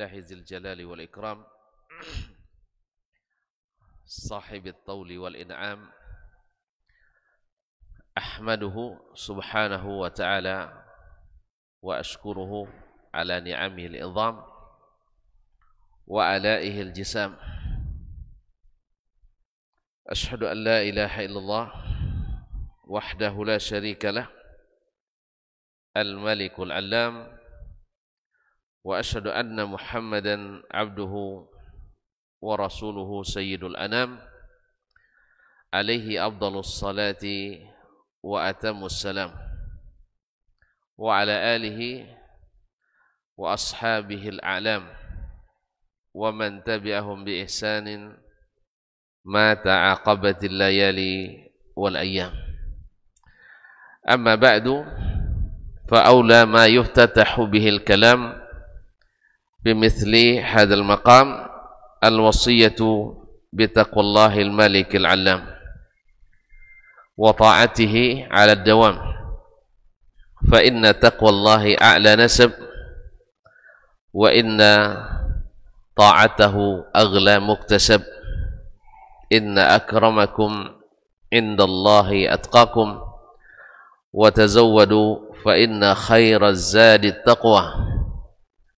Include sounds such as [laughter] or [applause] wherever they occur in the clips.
الله ذي الجلال والإكرام صاحب الطول والإنعام أحمده سبحانه وتعالى وأشكره على نعمه العظام وآلائه الجسام أشهد أن لا إله إلا الله وحده لا شريك له الملك العلام وأشهد أن محمدا عبده ورسوله سيد الأنام عليه أفضل الصلاة وأتم السلام وعلى آله وأصحابه الأعلام ومن تبعهم بإحسان ما تعاقبت الليالي والأيام أما بعد فأولى ما يفتتح به الكلام بمثل هذا المقام الوصية بتقوى الله الملك العلام وطاعته على الدوام فإن تقوى الله أعلى نسب وإن طاعته أغلى مكتسب إن أكرمكم عند الله أتقاكم وتزودوا فإن خير الزاد التقوى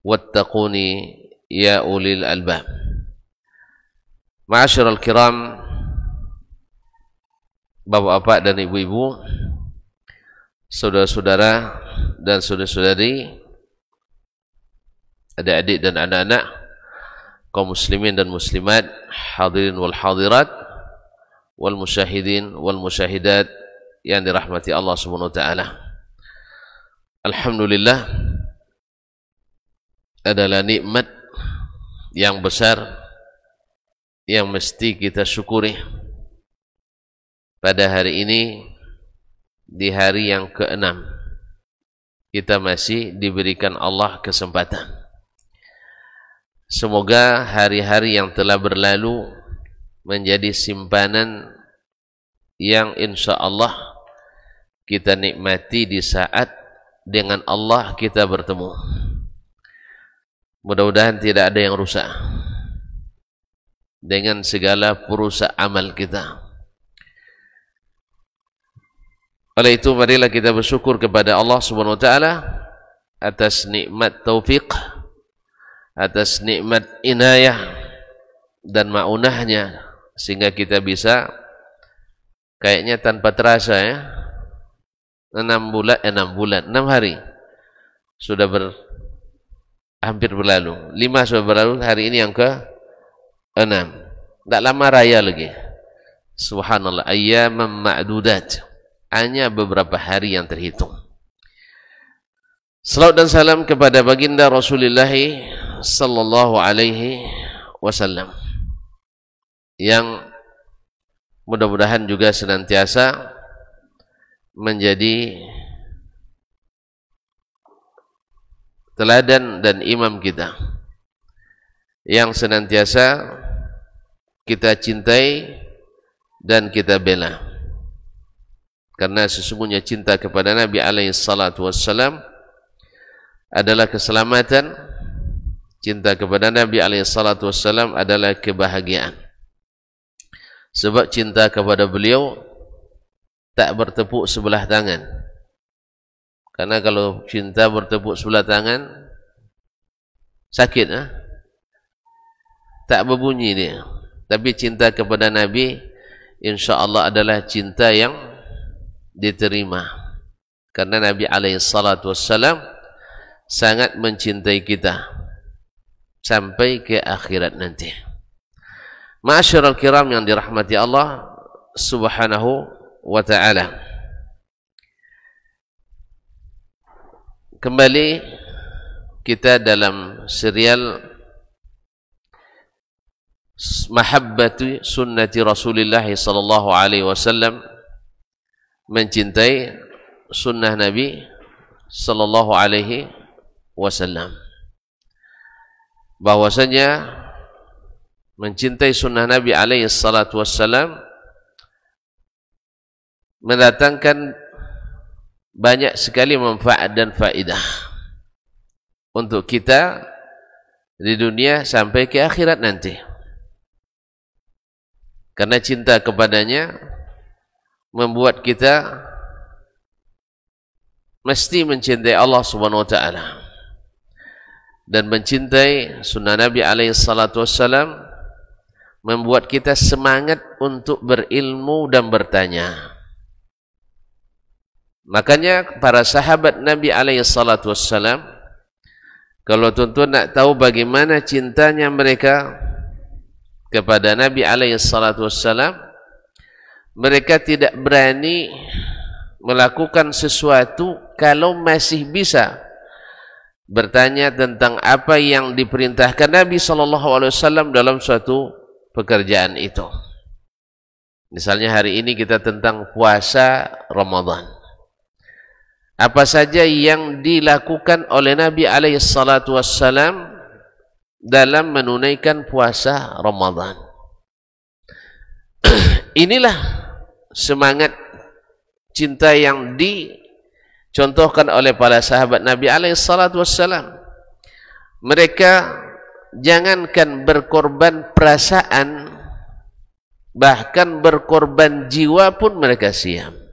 wattaquni ya ulil albab Ma'asyiral kiram Bapak-bapak dan ibu-ibu Saudara-saudara dan saudara-saudari Adik-adik dan anak-anak kaum muslimin dan muslimat hadirin wal hadirat wal musyahidin wal musyahidat yang dirahmati Allah Subhanahu wa taala. Alhamdulillah adalah nikmat yang besar yang mesti kita syukuri pada hari ini di hari yang keenam kita masih diberikan Allah kesempatan semoga hari-hari yang telah berlalu menjadi simpanan yang insya Allah kita nikmati di saat dengan Allah kita bertemu. Mudah-mudahan tidak ada yang rusak dengan segala perusak amal kita. Oleh itu marilah kita bersyukur kepada Allah Subhanahu wa taala atas nikmat taufik, atas nikmat inayah dan maunahnya sehingga kita bisa kayaknya tanpa terasa ya 6 bulan eh, 6 bulan 6 hari sudah ber hampir berlalu. Lima sudah berlalu, hari ini yang ke enam. Tak lama raya lagi. Subhanallah, ayyaman ma'dudat. Hanya beberapa hari yang terhitung. Salam dan salam kepada baginda Rasulullah sallallahu alaihi wasallam yang mudah-mudahan juga senantiasa menjadi teladan dan imam kita yang senantiasa kita cintai dan kita bela karena sesungguhnya cinta kepada Nabi alaihi salatu wassalam adalah keselamatan cinta kepada Nabi alaihi salatu wassalam adalah kebahagiaan sebab cinta kepada beliau tak bertepuk sebelah tangan Karena kalau cinta bertepuk sebelah tangan sakit ah. Ha? Tak berbunyi dia. Tapi cinta kepada Nabi insya-Allah adalah cinta yang diterima. Karena Nabi alaihi salatu wassalam sangat mencintai kita sampai ke akhirat nanti. Ma'asyiral kiram yang dirahmati Allah subhanahu wa ta'ala. Kembali kita dalam serial Mahabbatu Sunnati Rasulullah sallallahu alaihi wasallam mencintai sunnah Nabi sallallahu alaihi wasallam. Bahwasanya mencintai sunnah Nabi alaihi salatu wasallam mendatangkan banyak sekali manfaat dan faedah untuk kita di dunia sampai ke akhirat nanti. Karena cinta kepadanya membuat kita mesti mencintai Allah Subhanahu wa taala dan mencintai sunnah Nabi alaihi salatu wasallam membuat kita semangat untuk berilmu dan bertanya. Makanya para sahabat Nabi alaihi salatu wassalam kalau tuan-tuan nak tahu bagaimana cintanya mereka kepada Nabi alaihi salatu wassalam mereka tidak berani melakukan sesuatu kalau masih bisa bertanya tentang apa yang diperintahkan Nabi sallallahu alaihi wasallam dalam suatu pekerjaan itu. Misalnya hari ini kita tentang puasa Ramadan apa saja yang dilakukan oleh Nabi alaihissalatu dalam menunaikan puasa Ramadan. [clears throat] Inilah semangat cinta yang dicontohkan oleh para sahabat Nabi alaihissalatu Mereka jangankan berkorban perasaan, bahkan berkorban jiwa pun mereka siap.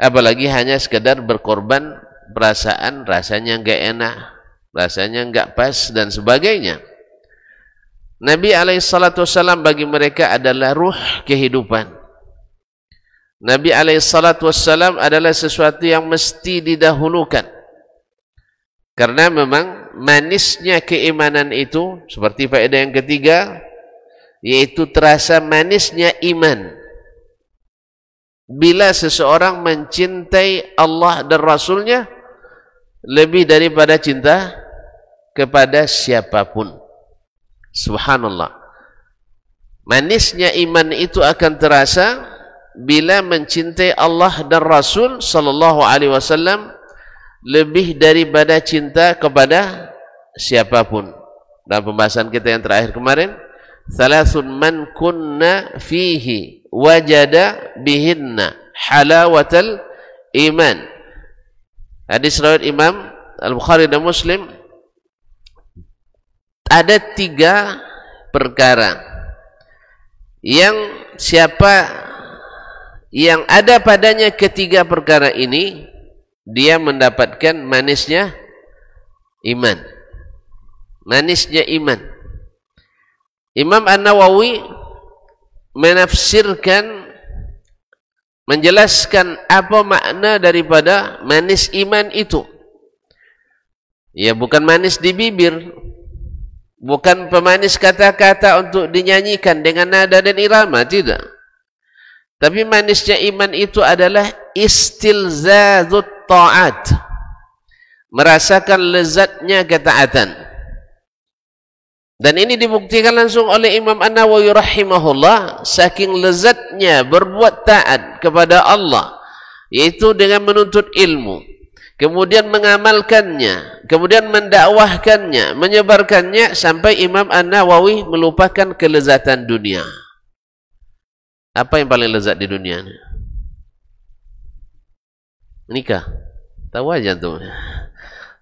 apalagi hanya sekedar berkorban perasaan rasanya enggak enak rasanya enggak pas dan sebagainya Nabi Alaihissalam bagi mereka adalah ruh kehidupan Nabi Alaihissalam adalah sesuatu yang mesti didahulukan karena memang manisnya keimanan itu seperti faedah yang ketiga yaitu terasa manisnya iman bila seseorang mencintai Allah dan Rasulnya lebih daripada cinta kepada siapapun. Subhanallah. Manisnya iman itu akan terasa bila mencintai Allah dan Rasul sallallahu alaihi wasallam lebih daripada cinta kepada siapapun. Dalam pembahasan kita yang terakhir kemarin, salasun man kunna fihi wajada bihinna halawatal iman. Hadis riwayat Imam Al-Bukhari dan Muslim ada tiga perkara yang siapa yang ada padanya ketiga perkara ini dia mendapatkan manisnya iman manisnya iman Imam An-Nawawi menafsirkan menjelaskan apa makna daripada manis iman itu ya bukan manis di bibir bukan pemanis kata-kata untuk dinyanyikan dengan nada dan irama tidak tapi manisnya iman itu adalah istilzadut ta'at merasakan lezatnya ketaatan Dan ini dibuktikan langsung oleh Imam An-Nawawi rahimahullah saking lezatnya berbuat taat kepada Allah yaitu dengan menuntut ilmu kemudian mengamalkannya kemudian mendakwahkannya menyebarkannya sampai Imam An-Nawawi melupakan kelezatan dunia apa yang paling lezat di dunia nikah tahu aja tuh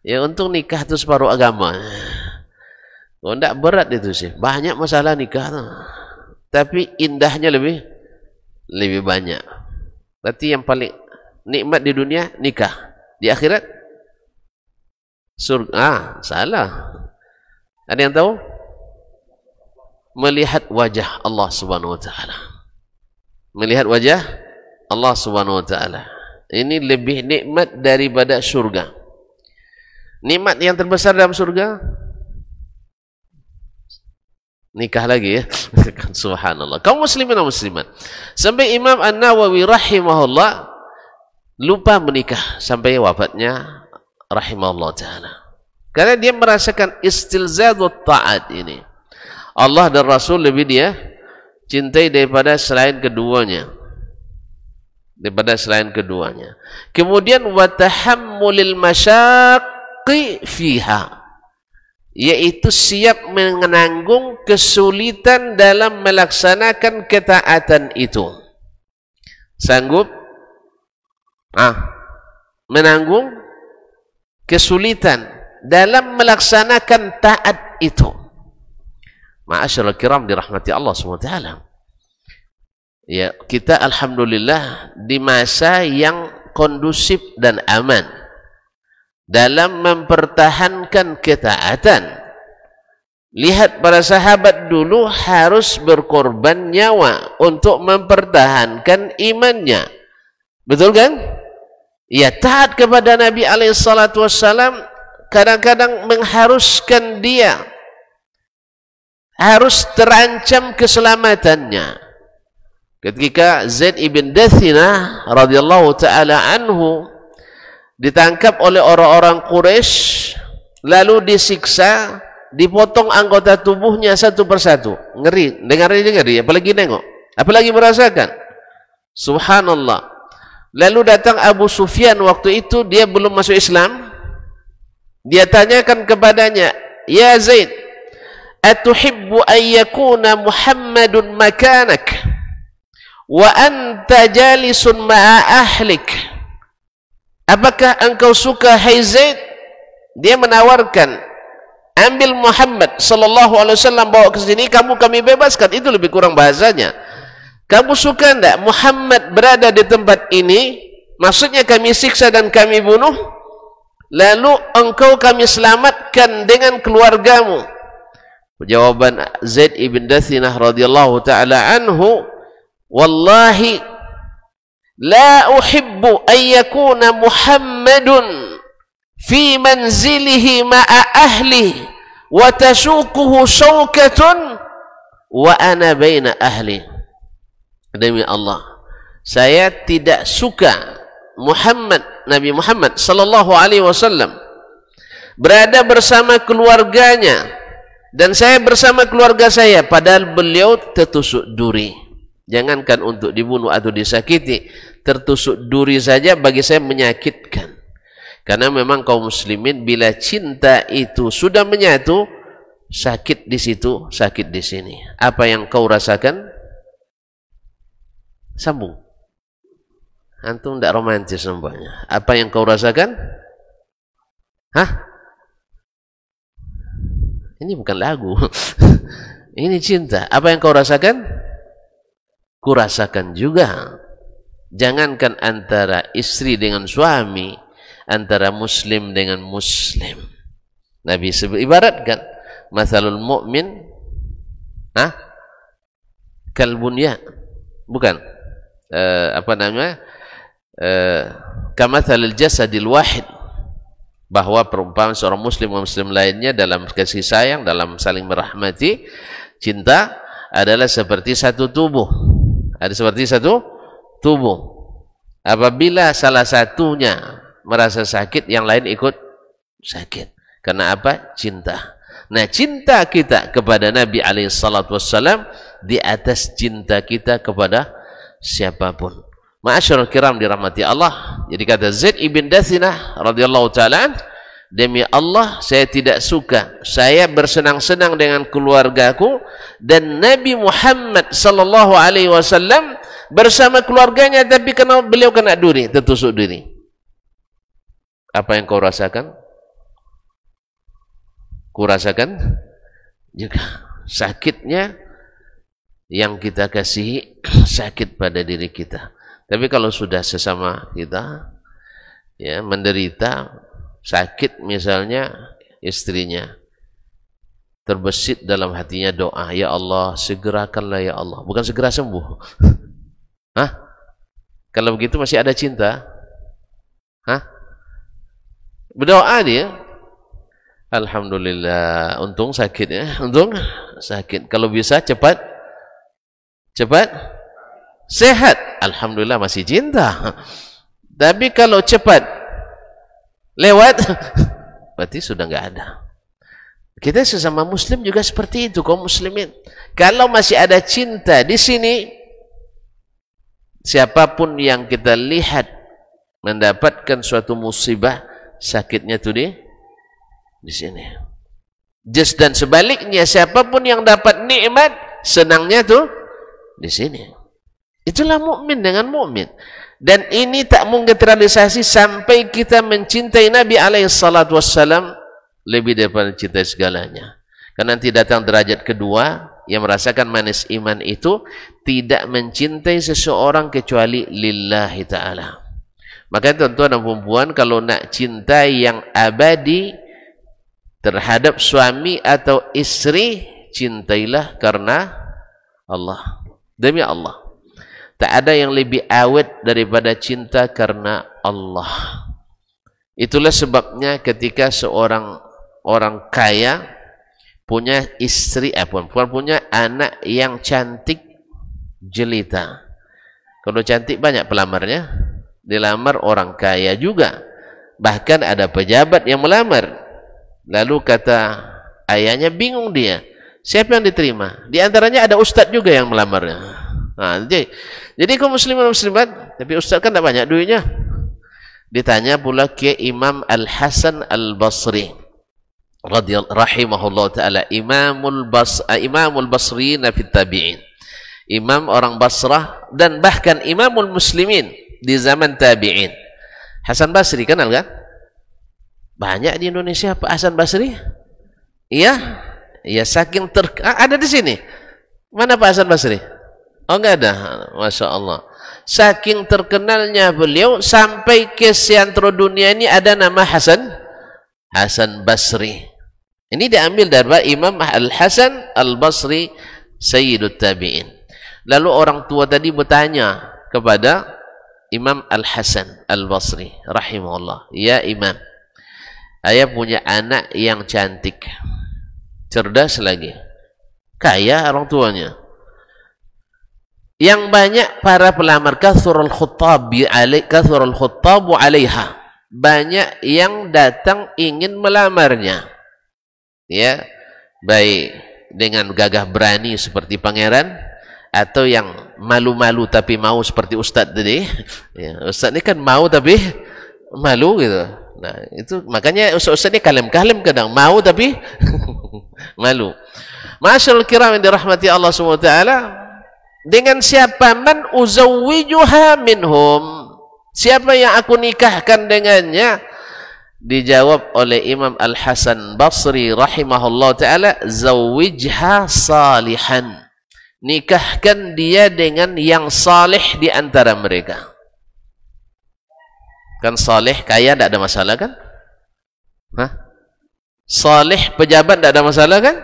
ya untuk nikah itu separuh agama Oh, tidak berat itu sih. Banyak masalah nikah. Tuh. Tapi indahnya lebih lebih banyak. Berarti yang paling nikmat di dunia nikah. Di akhirat surga. Ah, salah. Ada yang tahu? Melihat wajah Allah Subhanahu wa taala. Melihat wajah Allah Subhanahu wa taala. Ini lebih nikmat daripada surga. Nikmat yang terbesar dalam surga nikah lagi ya [laughs] subhanallah kamu muslimin dan muslimat sampai Imam An-Nawawi rahimahullah lupa menikah sampai wafatnya rahimahullah taala karena dia merasakan istilzadut taat ini Allah dan Rasul lebih dia cintai daripada selain keduanya daripada selain keduanya kemudian watahammulil masyaqqi fiha yaitu siap menanggung kesulitan dalam melaksanakan ketaatan itu. Sanggup? Ah, menanggung kesulitan dalam melaksanakan taat itu. Ma'asyiral kiram dirahmati Allah SWT. Ya, kita alhamdulillah di masa yang kondusif dan aman. dalam mempertahankan ketaatan. Lihat para sahabat dulu harus berkorban nyawa untuk mempertahankan imannya. Betul kan? Ya taat kepada Nabi alaihissalatu wassalam kadang-kadang mengharuskan dia harus terancam keselamatannya. Ketika Zaid ibn Dathina radhiyallahu taala anhu ditangkap oleh orang-orang Quraisy lalu disiksa dipotong anggota tubuhnya satu persatu ngeri dengar ini ngeri apalagi nengok apalagi merasakan subhanallah lalu datang Abu Sufyan waktu itu dia belum masuk Islam dia tanyakan kepadanya ya Zaid atuhibbu ayyakuna Muhammadun makanak wa anta jalisun ma'a ahlik Apakah engkau suka Hai Zaid? Dia menawarkan ambil Muhammad sallallahu alaihi wasallam bawa ke sini kamu kami bebaskan itu lebih kurang bahasanya. Kamu suka tidak? Muhammad berada di tempat ini? Maksudnya kami siksa dan kami bunuh? Lalu engkau kami selamatkan dengan keluargamu. Jawaban Zaid ibn Dathinah radhiyallahu taala anhu, wallahi la uhibbu ayyakuna Muhammadun fi manzilihi ma'a ahli wa tashuquhu syaukatun wa ana baina ahli demi Allah saya tidak suka Muhammad Nabi Muhammad sallallahu alaihi wasallam berada bersama keluarganya dan saya bersama keluarga saya padahal beliau tertusuk duri Jangankan untuk dibunuh atau disakiti, tertusuk duri saja bagi saya menyakitkan. Karena memang kaum muslimin bila cinta itu sudah menyatu, sakit di situ, sakit di sini. Apa yang kau rasakan? Sambung. Antum tidak romantis semuanya. Apa yang kau rasakan? Hah? Ini bukan lagu. [laughs] Ini cinta. Apa yang kau rasakan? kurasakan juga. Jangankan antara istri dengan suami, antara muslim dengan muslim. Nabi sebut ibaratkan masalul mu'min ah kalbunya bukan e, apa namanya e, kamathalil jasadil wahid bahwa perumpamaan seorang muslim dan muslim lainnya dalam kasih sayang dalam saling merahmati cinta adalah seperti satu tubuh ada seperti satu tubuh. Apabila salah satunya merasa sakit, yang lain ikut sakit. Karena apa? Cinta. Nah, cinta kita kepada Nabi alaihi wassalam di atas cinta kita kepada siapapun. Ma'asyiral kiram dirahmati Allah. Jadi kata Zaid ibn Dathinah radhiyallahu taala Demi Allah, saya tidak suka. Saya bersenang-senang dengan keluargaku dan Nabi Muhammad sallallahu alaihi wasallam bersama keluarganya tapi kena beliau kena duri, tertusuk duri. Apa yang kau rasakan? Kurasakan juga sakitnya yang kita kasihi [clears throat] sakit pada diri kita. Tapi kalau sudah sesama kita ya menderita sakit misalnya istrinya terbesit dalam hatinya doa ya Allah segerakanlah ya Allah bukan segera sembuh [laughs] Hah? kalau begitu masih ada cinta Hah? berdoa dia Alhamdulillah untung sakit ya untung sakit kalau bisa cepat cepat sehat Alhamdulillah masih cinta [laughs] tapi kalau cepat lewat [laughs] berarti sudah nggak ada kita sesama muslim juga seperti itu kaum muslimin kalau masih ada cinta di sini siapapun yang kita lihat mendapatkan suatu musibah sakitnya tuh di di sini just dan sebaliknya siapapun yang dapat nikmat senangnya tuh di sini Itulah mukmin dengan mukmin. Dan ini tak mungkin terrealisasi sampai kita mencintai Nabi alaihissalatu wassalam lebih daripada cinta segalanya. Karena nanti datang derajat kedua yang merasakan manis iman itu tidak mencintai seseorang kecuali lillahi ta'ala. Maka tuan-tuan dan perempuan kalau nak cinta yang abadi terhadap suami atau istri cintailah karena Allah. Demi Allah. Tak ada yang lebih awet daripada cinta karena Allah. Itulah sebabnya ketika seorang orang kaya punya istri eh, apa punya anak yang cantik jelita. Kalau cantik banyak pelamarnya, dilamar orang kaya juga. Bahkan ada pejabat yang melamar. Lalu kata ayahnya bingung dia, siapa yang diterima? Di antaranya ada ustadz juga yang melamarnya. Nah, jadi, jadi kaum muslimin muslimat, tapi ustaz kan tak banyak duitnya. Ditanya pula ke Imam Al Hasan Al Basri radhiyallahu rahimahullah taala Imamul Bas eh, Imamul Basri fi tabi'in. Imam orang Basrah dan bahkan Imamul Muslimin di zaman tabi'in. Hasan Basri kenal kan? Banyak di Indonesia Pak Hasan Basri? Iya. iya saking ter ada di sini. Mana Pak Hasan Basri? Oh enggak ada, masya Allah. Saking terkenalnya beliau sampai ke seantero dunia ini ada nama Hasan Hasan Basri. Ini diambil dari Imam Al Hasan Al Basri Sayyidut Tabi'in. Lalu orang tua tadi bertanya kepada Imam Al Hasan Al Basri rahimahullah, "Ya Imam, saya punya anak yang cantik, cerdas lagi, kaya orang tuanya." yang banyak para pelamar kasurul khutab alaih kasurul khutab alaiha banyak yang datang ingin melamarnya ya baik dengan gagah berani seperti pangeran atau yang malu-malu tapi mau seperti ustaz tadi [laughs] ya, ustaz ini kan mau tapi malu gitu nah itu makanya ustaz-ustaz ini kalem-kalem kadang mau tapi [laughs] malu Masyaallah kiram yang dirahmati Allah Taala dengan siapa man uzawwijuha minhum siapa yang aku nikahkan dengannya dijawab oleh Imam Al-Hasan Basri rahimahullah taala zawijha salihan nikahkan dia dengan yang saleh di antara mereka kan saleh kaya tidak ada masalah kan Hah? saleh pejabat tidak ada masalah kan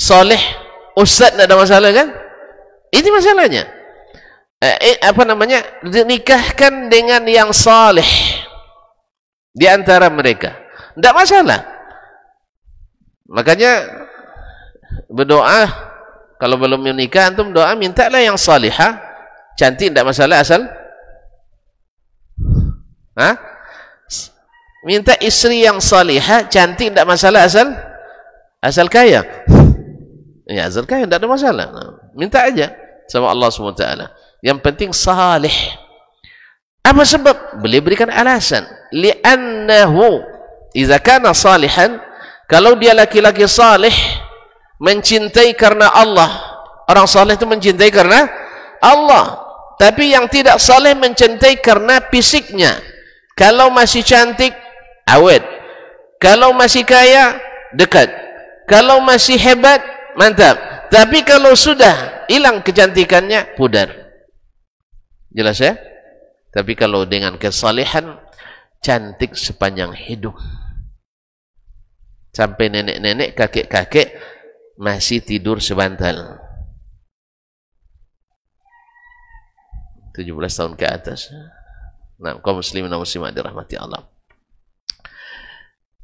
salih ustaz tidak ada masalah kan Ini masalahnya. Eh, eh, apa namanya? Dinikahkan dengan yang saleh di antara mereka. Tidak masalah. Makanya berdoa kalau belum menikah antum doa mintalah yang salihah cantik tidak masalah asal ha? minta istri yang salihah cantik tidak masalah asal asal kaya Ya azal kahwin tak ada masalah. Minta aja sama Allah SWT. Yang penting salih. Apa sebab? Boleh berikan alasan. Li'annahu. Iza kana salihan. Kalau dia laki-laki salih. Mencintai karena Allah. Orang salih itu mencintai karena Allah. Tapi yang tidak salih mencintai karena fisiknya. Kalau masih cantik, awet. Kalau masih kaya, dekat. Kalau masih hebat, mantap tapi kalau sudah hilang kecantikannya pudar jelas ya tapi kalau dengan kesalehan cantik sepanjang hidup sampai nenek-nenek kakek-kakek masih tidur sebantal 17 tahun ke atas Nah, kaum muslimin dan muslimat dirahmati Allah.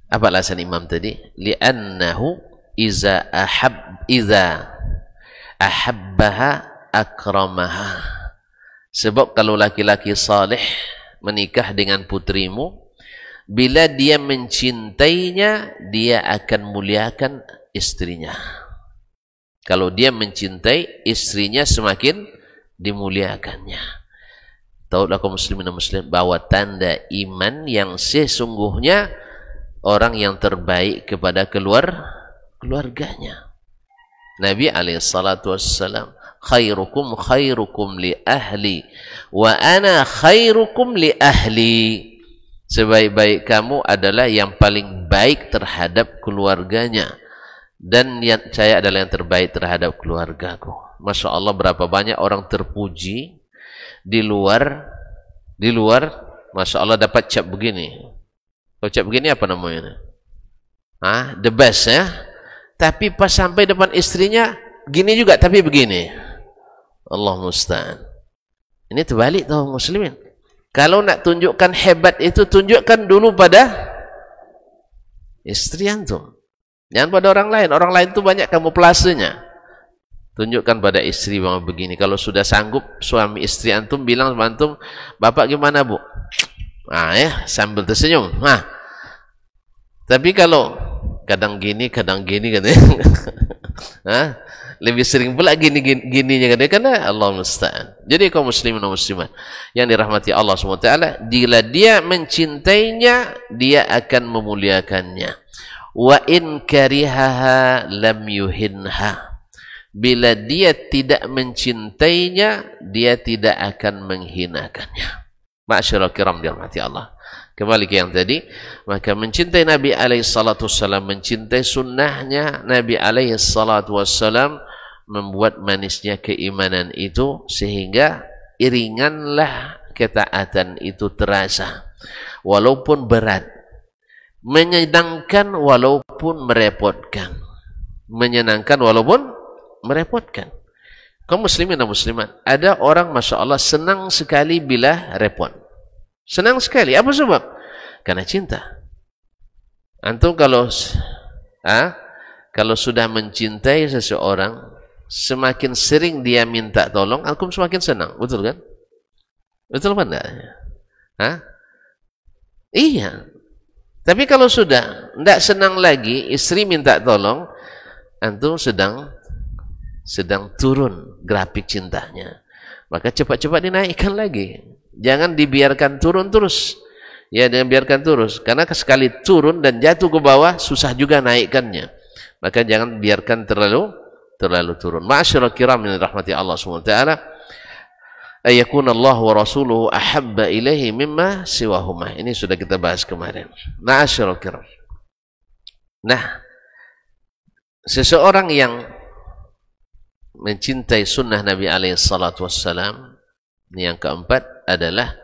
Apa alasan imam tadi? Li'annahu iza ahab iza ahabbaha akramaha sebab kalau laki-laki saleh menikah dengan putrimu bila dia mencintainya dia akan muliakan istrinya kalau dia mencintai istrinya semakin dimuliakannya tahulah kaum muslimin dan muslim bahwa tanda iman yang sesungguhnya orang yang terbaik kepada keluar keluarganya. Nabi alaihissalatu wassalam khairukum khairukum li ahli wa ana khairukum li ahli sebaik-baik kamu adalah yang paling baik terhadap keluarganya dan yang saya adalah yang terbaik terhadap keluargaku Masya Allah berapa banyak orang terpuji di luar di luar Masya Allah dapat cap begini kalau cap begini apa namanya Ah, the best ya tapi pas sampai depan istrinya gini juga tapi begini Allah musta'an ini terbalik tahu muslimin kalau nak tunjukkan hebat itu tunjukkan dulu pada istri antum jangan pada orang lain orang lain itu banyak kamu plasenya. tunjukkan pada istri bahwa begini kalau sudah sanggup suami istri antum bilang sama antum bapak gimana bu ah ya sambil tersenyum nah tapi kalau kadang gini kadang gini kan ya. [laughs] Hah? lebih sering pula gini, gini gininya kan ya. karena Allah musta'an jadi kaum muslimin dan muslimat yang dirahmati Allah SWT bila dia mencintainya dia akan memuliakannya wa in karihaha lam yuhinha bila dia tidak mencintainya dia tidak akan menghinakannya Masyarakat kiram dirahmati Allah Kembali ke yang tadi, maka mencintai Nabi alaihi salatu wassalam, mencintai sunnahnya Nabi alaihi salatu wassalam membuat manisnya keimanan itu sehingga iringanlah ketaatan itu terasa walaupun berat menyenangkan walaupun merepotkan menyenangkan walaupun merepotkan kaum muslimin dan muslimat ada orang masya Allah senang sekali bila repot Senang sekali. Apa sebab? Karena cinta. Antum kalau ah, kalau sudah mencintai seseorang, semakin sering dia minta tolong, antum semakin senang. Betul kan? Betul apa enggak? Hah? Iya. Tapi kalau sudah tidak senang lagi, istri minta tolong, antum sedang sedang turun grafik cintanya. Maka cepat-cepat dinaikkan lagi. Jangan dibiarkan turun terus. Ya, jangan biarkan terus. Karena sekali turun dan jatuh ke bawah, susah juga naikkannya. Maka jangan biarkan terlalu terlalu turun. Ma'asyiral kiram min rahmati Allah Subhanahu wa taala. Ayakun Allah wa rasuluhu ahabba ilaihi mimma siwahuma. Ini sudah kita bahas kemarin. Ma'asyiral kiram. Nah, seseorang yang mencintai sunnah Nabi alaihi salatu wassalam, ini yang keempat, adalah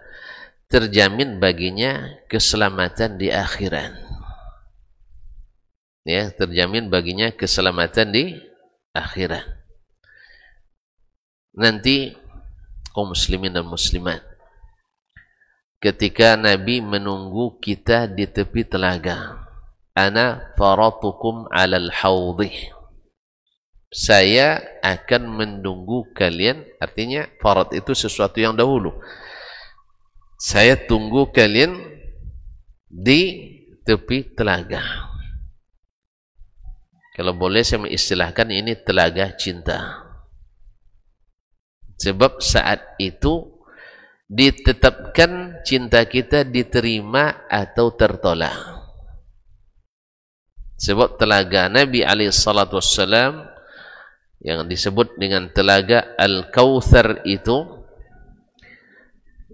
terjamin baginya keselamatan di akhirat. Ya, terjamin baginya keselamatan di akhirat. Nanti kaum muslimin dan muslimat ketika Nabi menunggu kita di tepi telaga. Ana faratukum alal hawdih. Saya akan menunggu kalian, artinya farat itu sesuatu yang dahulu saya tunggu kalian di tepi telaga kalau boleh saya mengistilahkan ini telaga cinta sebab saat itu ditetapkan cinta kita diterima atau tertolak sebab telaga Nabi alaihi yang disebut dengan telaga Al-Kautsar itu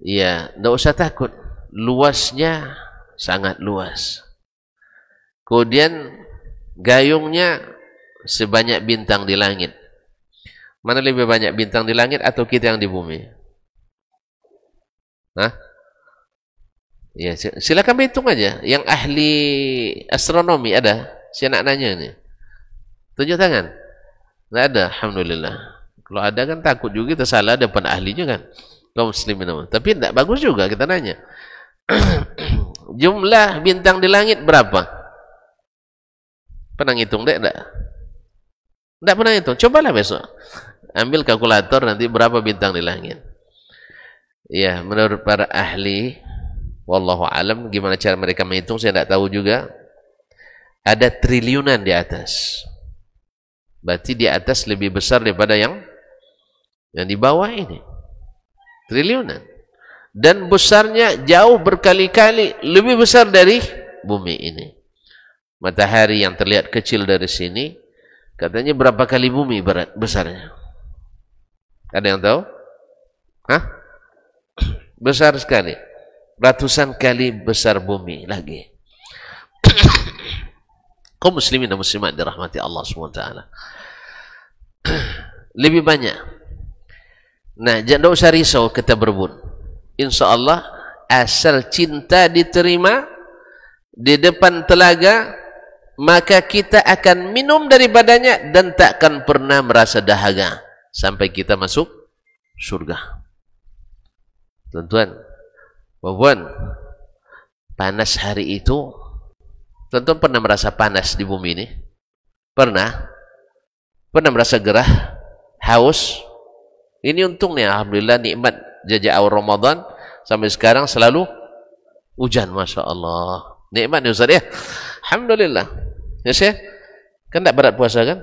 Iya, tidak usah takut. Luasnya sangat luas. Kemudian gayungnya sebanyak bintang di langit. Mana lebih banyak bintang di langit atau kita yang di bumi? Nah, Ya, silakan hitung aja. Yang ahli astronomi ada? Si anak nanya nih. Tunjuk tangan. Tidak ada, Alhamdulillah. Kalau ada kan takut juga tersalah salah depan ahlinya kan kaum muslimin tapi tidak bagus juga kita nanya [clears throat] jumlah bintang di langit berapa pernah ngitung deh enggak enggak pernah hitung cobalah besok ambil kalkulator nanti berapa bintang di langit ya menurut para ahli wallahu alam gimana cara mereka menghitung saya tidak tahu juga ada triliunan di atas berarti di atas lebih besar daripada yang yang di bawah ini Triliunan. Dan besarnya jauh berkali-kali lebih besar dari bumi ini. Matahari yang terlihat kecil dari sini, katanya berapa kali bumi berat besarnya? Ada yang tahu? Hah? [clears throat] Besar sekali. Ratusan kali besar bumi lagi. [clears throat] Kau muslimin dan muslimat dirahmati Allah SWT. [clears throat] Lebih banyak Nah, jangan usah risau kita berbun, Insya Allah asal cinta diterima di depan telaga maka kita akan minum daripadanya dan takkan pernah merasa dahaga sampai kita masuk surga. Tuan-tuan, Wawan, panas hari itu, tuan-tuan pernah merasa panas di bumi ini? Pernah? Pernah merasa gerah, haus, ini untungnya alhamdulillah nikmat jajah awal Ramadan sampai sekarang selalu hujan Masya Allah. Nikmat nih ya, Ustaz ya. Alhamdulillah. Ya saya Kan tak berat puasa kan?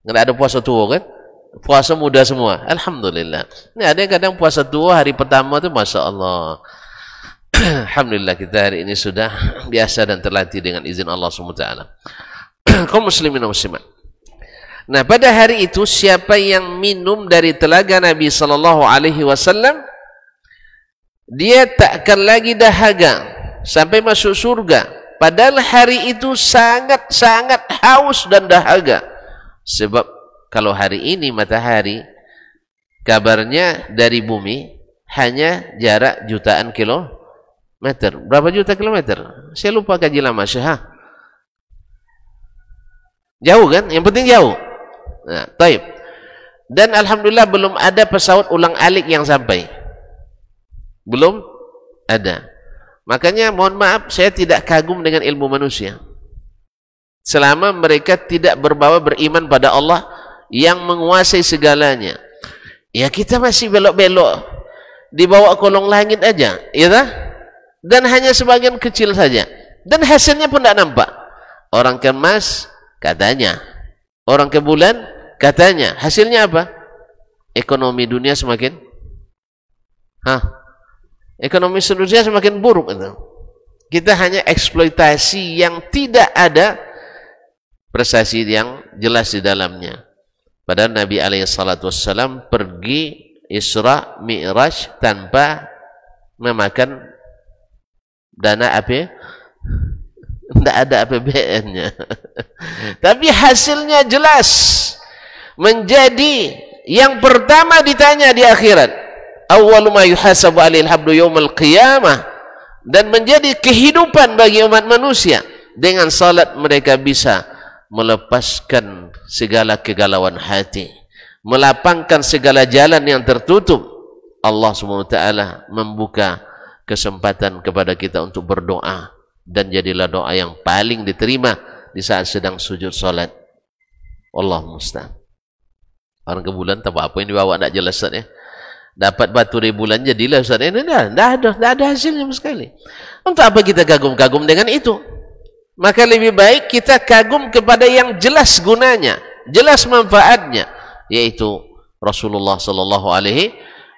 nggak ada puasa tua kan? Puasa muda semua. Alhamdulillah. Ini ada yang kadang puasa tua hari pertama tuh Masya Allah. [clears throat] Alhamdulillah kita hari ini sudah biasa dan terlatih dengan izin Allah SWT. [clears throat] Kau muslimin muslimat. Nah, pada hari itu siapa yang minum dari telaga Nabi sallallahu alaihi wasallam dia takkan lagi dahaga sampai masuk surga. Padahal hari itu sangat-sangat haus dan dahaga. Sebab kalau hari ini matahari kabarnya dari bumi hanya jarak jutaan kilometer. Berapa juta kilometer? Saya lupa kaji lama Syah. Jauh kan? Yang penting jauh. Nah, ha, taib. Dan alhamdulillah belum ada pesawat ulang alik yang sampai. Belum ada. Makanya mohon maaf saya tidak kagum dengan ilmu manusia. Selama mereka tidak berbawa beriman pada Allah yang menguasai segalanya. Ya kita masih belok-belok dibawa kolong langit aja, ya tak? Dan hanya sebagian kecil saja. Dan hasilnya pun tak nampak. Orang ke katanya, orang kebulan Katanya, hasilnya apa? Ekonomi dunia semakin Hah? Ekonomi dunia semakin buruk itu. Kita hanya eksploitasi yang tidak ada prestasi yang jelas di dalamnya. Padahal Nabi salatu Alaihissalam pergi Isra Mi'raj tanpa memakan dana apa? Tidak [laughs] ada APBN-nya. [laughs] Tapi hasilnya jelas. menjadi yang pertama ditanya di akhirat awal ma yuhasabu alil habdu yawmal qiyamah dan menjadi kehidupan bagi umat manusia dengan salat mereka bisa melepaskan segala kegalauan hati melapangkan segala jalan yang tertutup Allah swt membuka kesempatan kepada kita untuk berdoa dan jadilah doa yang paling diterima di saat sedang sujud salat Allah musta'an barang ke bulan tak apa, apa yang dibawa tak jelas Ustaz ya. Dapat batu dari bulan jadilah Ustaz. Ya. ini dah, dah ada, dah ada hasilnya sekali. Untuk apa kita kagum-kagum dengan itu? Maka lebih baik kita kagum kepada yang jelas gunanya, jelas manfaatnya, yaitu Rasulullah sallallahu alaihi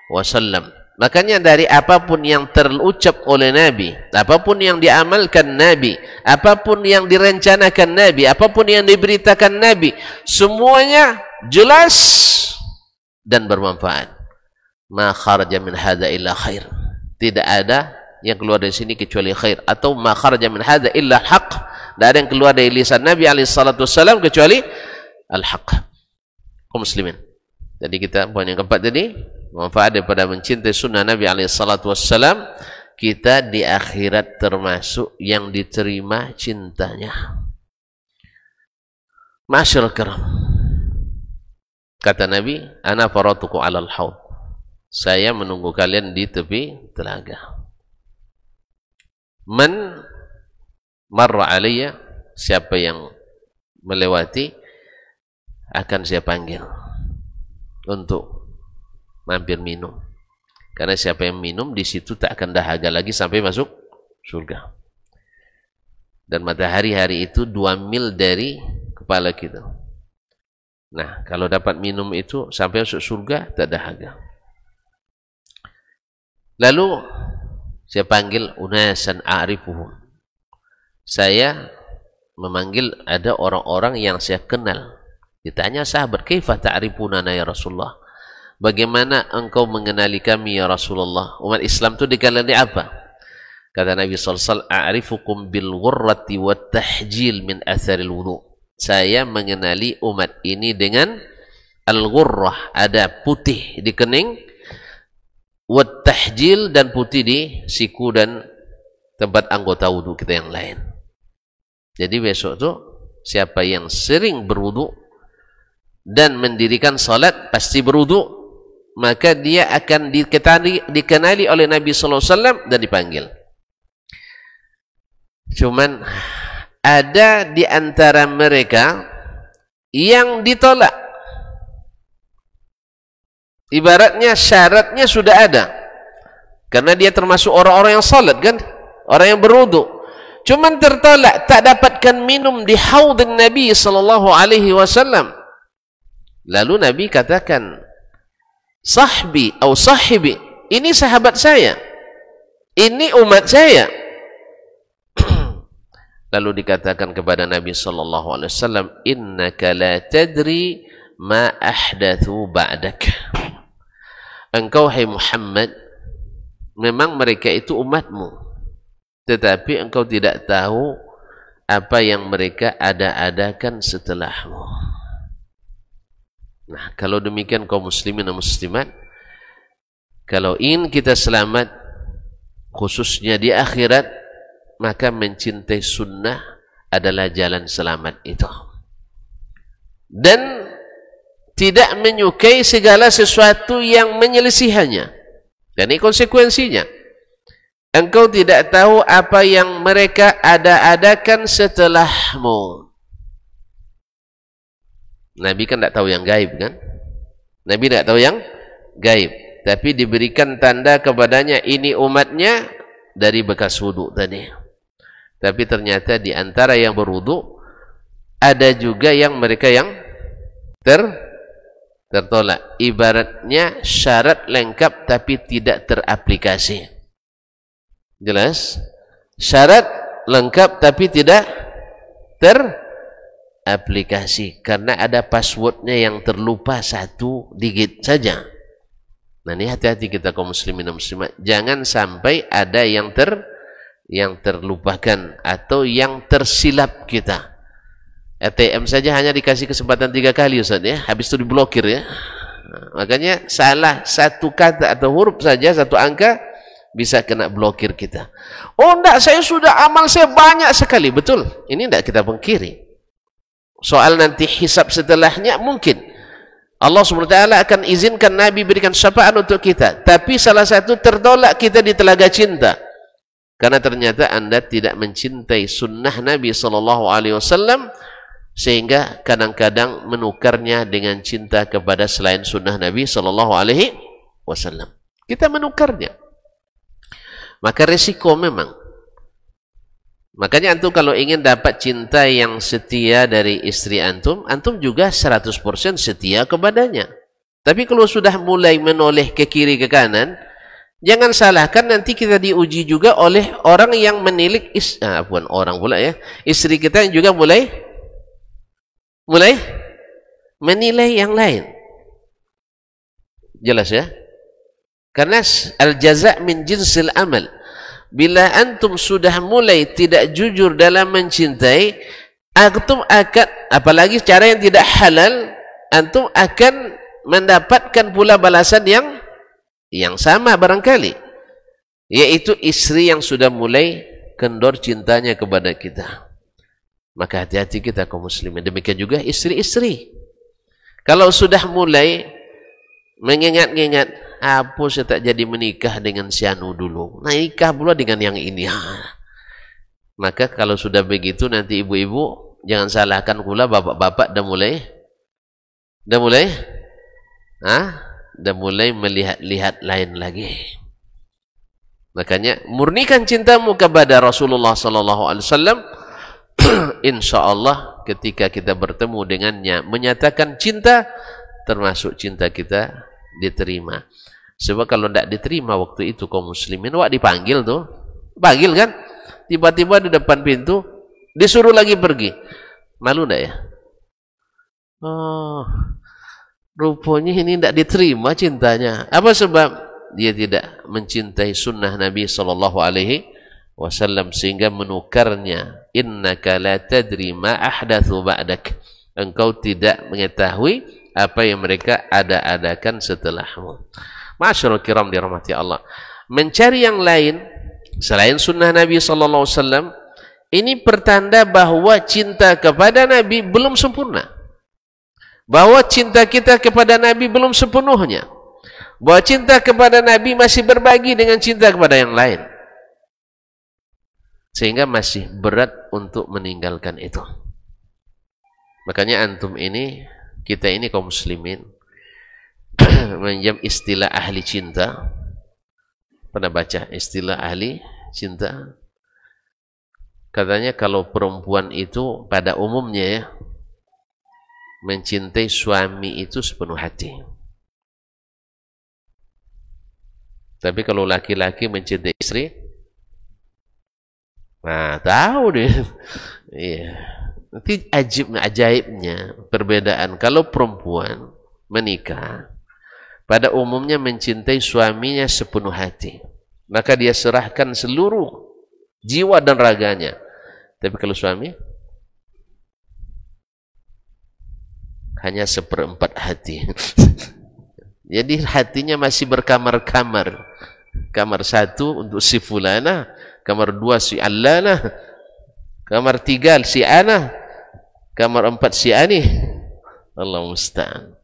wasallam. Makanya dari apapun yang terucap oleh Nabi, apapun yang diamalkan Nabi, apapun yang direncanakan Nabi, apapun yang diberitakan Nabi, semuanya jelas dan bermanfaat. Ma kharaja min hadza illa khair. Tidak ada yang keluar dari sini kecuali khair atau ma kharaja min hadza illa haq. Tidak ada yang keluar dari lisan Nabi alaihi salatu wasallam kecuali al-haq. Kaum muslimin. Jadi kita poin yang keempat tadi manfaat daripada mencintai sunnah Nabi alaihi salatu wasallam kita di akhirat termasuk yang diterima cintanya. Masyarakat Kata Nabi, ana faratuku alal haud. Saya menunggu kalian di tepi telaga. Man marra alayya, siapa yang melewati akan saya panggil untuk mampir minum. Karena siapa yang minum di situ tak akan dahaga lagi sampai masuk surga. Dan matahari hari itu dua mil dari kepala kita. Nah, kalau dapat minum itu sampai masuk surga tak ada harga. Lalu saya panggil unasan a'rifuhum. Saya memanggil ada orang-orang yang saya kenal. Ditanya sahabat, "Kaifa ta'rifunana ya Rasulullah?" Bagaimana engkau mengenali kami ya Rasulullah? Umat Islam itu dikenali apa? Kata Nabi sallallahu alaihi wasallam, "A'rifukum bil ghurrati wat tahjil min atharil wudu'." Saya mengenali umat ini dengan al-ghurrah, ada putih di kening, wat tahjil dan putih di siku dan tempat anggota wudhu kita yang lain. Jadi besok tuh siapa yang sering berwudhu dan mendirikan salat pasti berwudhu maka dia akan diketari, dikenali oleh Nabi sallallahu alaihi wasallam dan dipanggil. Cuman ada di antara mereka yang ditolak. Ibaratnya syaratnya sudah ada. Karena dia termasuk orang-orang yang salat kan? Orang yang berwudu. Cuman tertolak tak dapatkan minum di haudin Nabi sallallahu alaihi wasallam. Lalu Nabi katakan, "Sahbi atau sahibi, ini sahabat saya. Ini umat saya." Lalu dikatakan kepada Nabi sallallahu alaihi wasallam, "Innaka la tadri ma ahdathu ba'dak." Engkau hai Muhammad, memang mereka itu umatmu. Tetapi engkau tidak tahu apa yang mereka ada-adakan setelahmu. Nah, kalau demikian kaum muslimin dan muslimat, kalau ingin kita selamat khususnya di akhirat, maka mencintai sunnah adalah jalan selamat itu. Dan tidak menyukai segala sesuatu yang menyelisihannya. Dan ini konsekuensinya. Engkau tidak tahu apa yang mereka ada-adakan setelahmu. Nabi kan tidak tahu yang gaib kan? Nabi tidak tahu yang gaib. Tapi diberikan tanda kepadanya ini umatnya dari bekas wudhu tadi. Tadi. tapi ternyata di antara yang berwudu ada juga yang mereka yang ter tertolak ibaratnya syarat lengkap tapi tidak teraplikasi jelas syarat lengkap tapi tidak teraplikasi karena ada passwordnya yang terlupa satu digit saja nah ini hati-hati kita kaum muslimin dan muslimat jangan sampai ada yang ter yang terlupakan atau yang tersilap kita. ATM saja hanya dikasih kesempatan tiga kali Ustaz ya, habis itu diblokir ya. makanya salah satu kata atau huruf saja, satu angka bisa kena blokir kita. Oh enggak, saya sudah amal saya banyak sekali. Betul, ini enggak kita pengkiri. Soal nanti hisap setelahnya mungkin. Allah SWT akan izinkan Nabi berikan syafaat untuk kita. Tapi salah satu tertolak kita di telaga cinta karena ternyata Anda tidak mencintai sunnah Nabi Shallallahu Alaihi Wasallam sehingga kadang-kadang menukarnya dengan cinta kepada selain sunnah Nabi Shallallahu Alaihi Wasallam. Kita menukarnya. Maka resiko memang. Makanya antum kalau ingin dapat cinta yang setia dari istri antum, antum juga 100% setia kepadanya. Tapi kalau sudah mulai menoleh ke kiri ke kanan, Jangan salahkan nanti kita diuji juga oleh orang yang menilik is ah, bukan orang pula ya. Istri kita yang juga mulai mulai menilai yang lain. Jelas ya? Karena al jaza min jinsil amal. Bila antum sudah mulai tidak jujur dalam mencintai, antum akan apalagi cara yang tidak halal, antum akan mendapatkan pula balasan yang yang sama barangkali yaitu istri yang sudah mulai kendor cintanya kepada kita maka hati-hati kita kaum muslimin demikian juga istri-istri kalau sudah mulai mengingat-ingat apa saya tak jadi menikah dengan si Anu dulu nah nikah pula dengan yang ini maka kalau sudah begitu nanti ibu-ibu jangan salahkan pula bapak-bapak dah mulai dah mulai ah dan mulai melihat-lihat lain lagi. Makanya murnikan cintamu kepada Rasulullah sallallahu alaihi wasallam [clears throat] insyaallah ketika kita bertemu dengannya menyatakan cinta termasuk cinta kita diterima. Sebab kalau tidak diterima waktu itu kaum muslimin wak dipanggil tuh. Panggil kan? Tiba-tiba di depan pintu disuruh lagi pergi. Malu enggak ya? Oh, rupanya ini tidak diterima cintanya apa sebab dia tidak mencintai sunnah Nabi Shallallahu Alaihi Wasallam sehingga menukarnya Inna la tadri ma ahdathu ba'dak engkau tidak mengetahui apa yang mereka ada-adakan setelahmu Masyarul kiram dirahmati Allah mencari yang lain selain sunnah Nabi Shallallahu Alaihi Wasallam ini pertanda bahwa cinta kepada Nabi belum sempurna bahwa cinta kita kepada Nabi belum sepenuhnya. Bahwa cinta kepada Nabi masih berbagi dengan cinta kepada yang lain. Sehingga masih berat untuk meninggalkan itu. Makanya antum ini, kita ini kaum muslimin, [clears throat] menjam istilah ahli cinta. Pernah baca istilah ahli cinta? Katanya kalau perempuan itu pada umumnya ya, mencintai suami itu sepenuh hati. Tapi kalau laki-laki mencintai istri, nah tahu deh, [laughs] iya. Nanti ajib ajaibnya perbedaan kalau perempuan menikah pada umumnya mencintai suaminya sepenuh hati. Maka dia serahkan seluruh jiwa dan raganya. Tapi kalau suami hanya seperempat hati. [laughs] Jadi hatinya masih berkamar-kamar. Kamar satu untuk si fulana, kamar dua si allana, kamar tiga si ana, kamar empat si ani. Allah musta'an.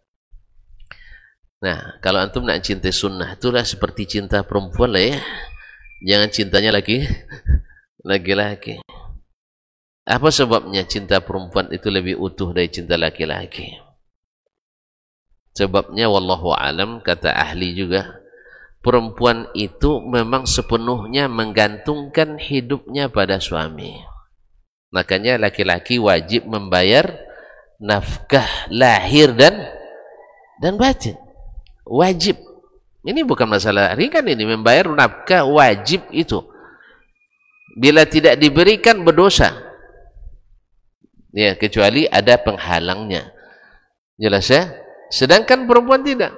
Nah, kalau antum nak cinta sunnah, itulah seperti cinta perempuan lah ya. Jangan cintanya lagi [laughs] lagi-lagi. Apa sebabnya cinta perempuan itu lebih utuh dari cinta laki-laki? Sebabnya wallahu alam kata ahli juga perempuan itu memang sepenuhnya menggantungkan hidupnya pada suami. Makanya laki-laki wajib membayar nafkah lahir dan dan batin. Wajib. Ini bukan masalah ringan ini membayar nafkah wajib itu. Bila tidak diberikan berdosa. Ya, kecuali ada penghalangnya. Jelas ya? Sedangkan perempuan tidak.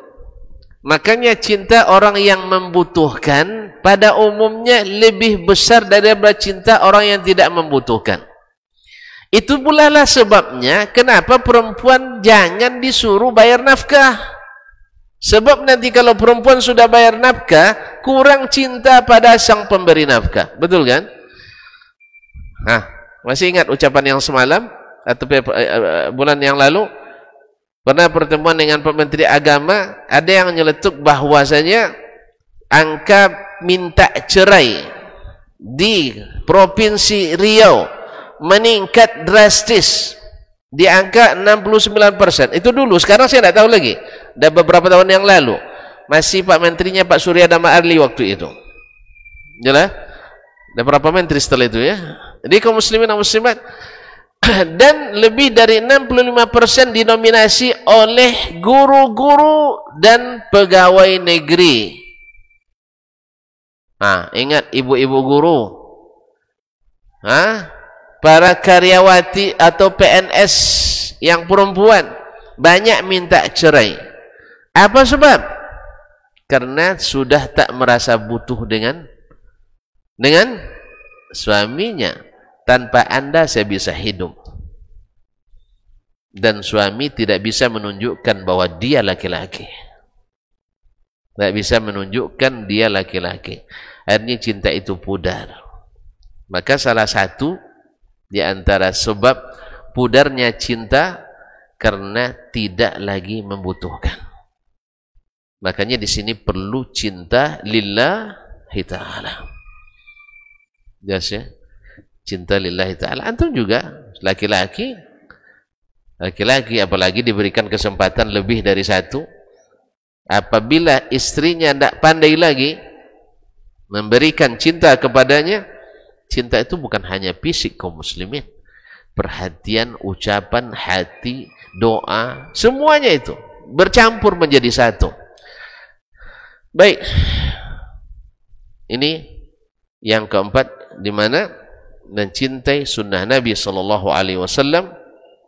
Makanya cinta orang yang membutuhkan pada umumnya lebih besar daripada cinta orang yang tidak membutuhkan. Itu pula lah sebabnya kenapa perempuan jangan disuruh bayar nafkah. Sebab nanti kalau perempuan sudah bayar nafkah, kurang cinta pada sang pemberi nafkah. Betul kan? Nah, masih ingat ucapan yang semalam atau eh, eh, bulan yang lalu? Karena pertemuan dengan Pak Menteri Agama ada yang nyeletuk bahwasanya angka minta cerai di Provinsi Riau meningkat drastis di angka 69% itu dulu, sekarang saya tidak tahu lagi dah beberapa tahun yang lalu masih Pak Menterinya Pak Surya Dama Arli waktu itu jelas Dah berapa menteri setelah itu ya jadi kaum muslimin dan muslimat [coughs] dan lebih dari 65% dinominasi oleh guru-guru dan pegawai negeri. Nah, ingat ibu-ibu guru. Nah, para karyawati atau PNS yang perempuan banyak minta cerai. Apa sebab? Karena sudah tak merasa butuh dengan dengan suaminya tanpa Anda saya bisa hidup. Dan suami tidak bisa menunjukkan bahwa dia laki-laki. Tidak bisa menunjukkan dia laki-laki. Akhirnya cinta itu pudar. Maka salah satu di antara sebab pudarnya cinta karena tidak lagi membutuhkan. Makanya di sini perlu cinta lillah ta'ala. Jelas ya? cinta lillahi ta'ala antum juga laki-laki laki-laki apalagi diberikan kesempatan lebih dari satu apabila istrinya tidak pandai lagi memberikan cinta kepadanya cinta itu bukan hanya fisik kaum muslimin perhatian, ucapan, hati, doa, semuanya itu bercampur menjadi satu. Baik. Ini yang keempat di mana mencintai sunnah Nabi Sallallahu Alaihi Wasallam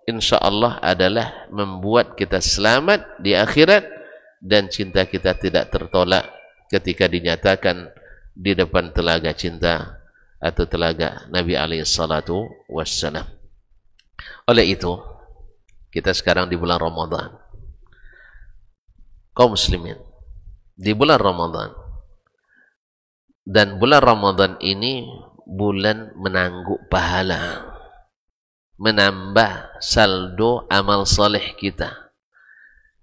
insya Allah adalah membuat kita selamat di akhirat dan cinta kita tidak tertolak ketika dinyatakan di depan telaga cinta atau telaga Nabi alaihi salatu wassalam. Oleh itu, kita sekarang di bulan Ramadan. Kaum muslimin, di bulan Ramadan dan bulan Ramadan ini bulan menangguk pahala menambah saldo amal soleh kita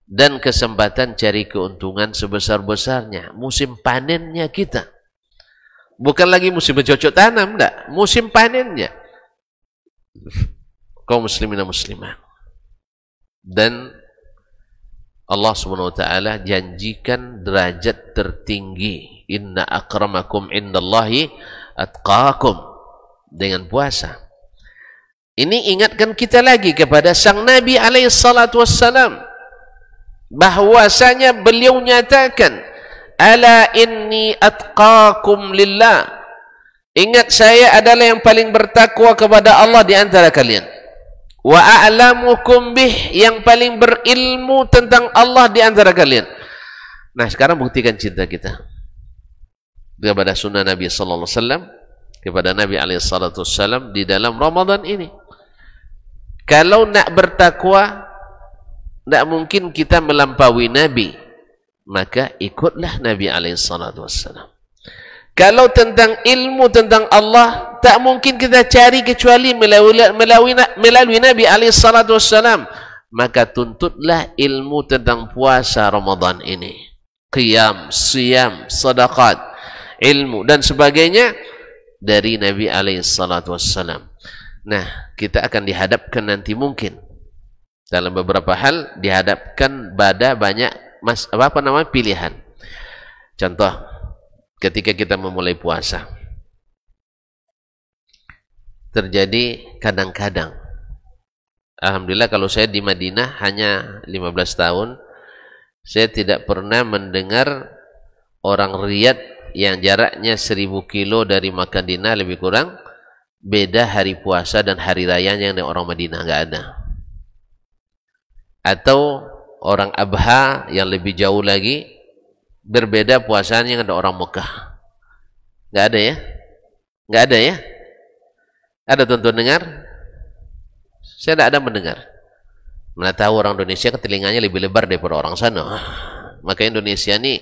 dan kesempatan cari keuntungan sebesar-besarnya musim panennya kita bukan lagi musim bercocok tanam enggak musim panennya kaum muslimin dan muslimah dan Allah Subhanahu wa taala janjikan derajat tertinggi inna akramakum indallahi atqakum dengan puasa. Ini ingatkan kita lagi kepada sang Nabi Alaihissalam salatu wassalam bahwasanya beliau nyatakan ala inni atqakum lillah Ingat saya adalah yang paling bertakwa kepada Allah di antara kalian. Wa a'lamukum bih yang paling berilmu tentang Allah di antara kalian. Nah, sekarang buktikan cinta kita. kepada sunnah Nabi sallallahu alaihi wasallam kepada Nabi alaihi salatu di dalam Ramadan ini. Kalau nak bertakwa tak mungkin kita melampaui Nabi maka ikutlah Nabi alaihi salatu Kalau tentang ilmu tentang Allah tak mungkin kita cari kecuali melalui melalui Nabi alaihi salatu maka tuntutlah ilmu tentang puasa Ramadan ini. Qiyam, siam, sedekah, ilmu dan sebagainya dari Nabi alaihissalatu Nah, kita akan dihadapkan nanti mungkin dalam beberapa hal dihadapkan pada banyak mas apa, apa namanya pilihan. Contoh ketika kita memulai puasa terjadi kadang-kadang Alhamdulillah kalau saya di Madinah hanya 15 tahun saya tidak pernah mendengar orang riad yang jaraknya seribu kilo dari Dina lebih kurang beda hari puasa dan hari raya yang orang Madinah nggak ada atau orang Abha yang lebih jauh lagi berbeda puasanya dengan orang Mekah nggak ada ya nggak ada ya ada tuan-tuan dengar saya tidak ada mendengar mana tahu orang Indonesia ketelinganya lebih lebar daripada orang sana maka Indonesia ini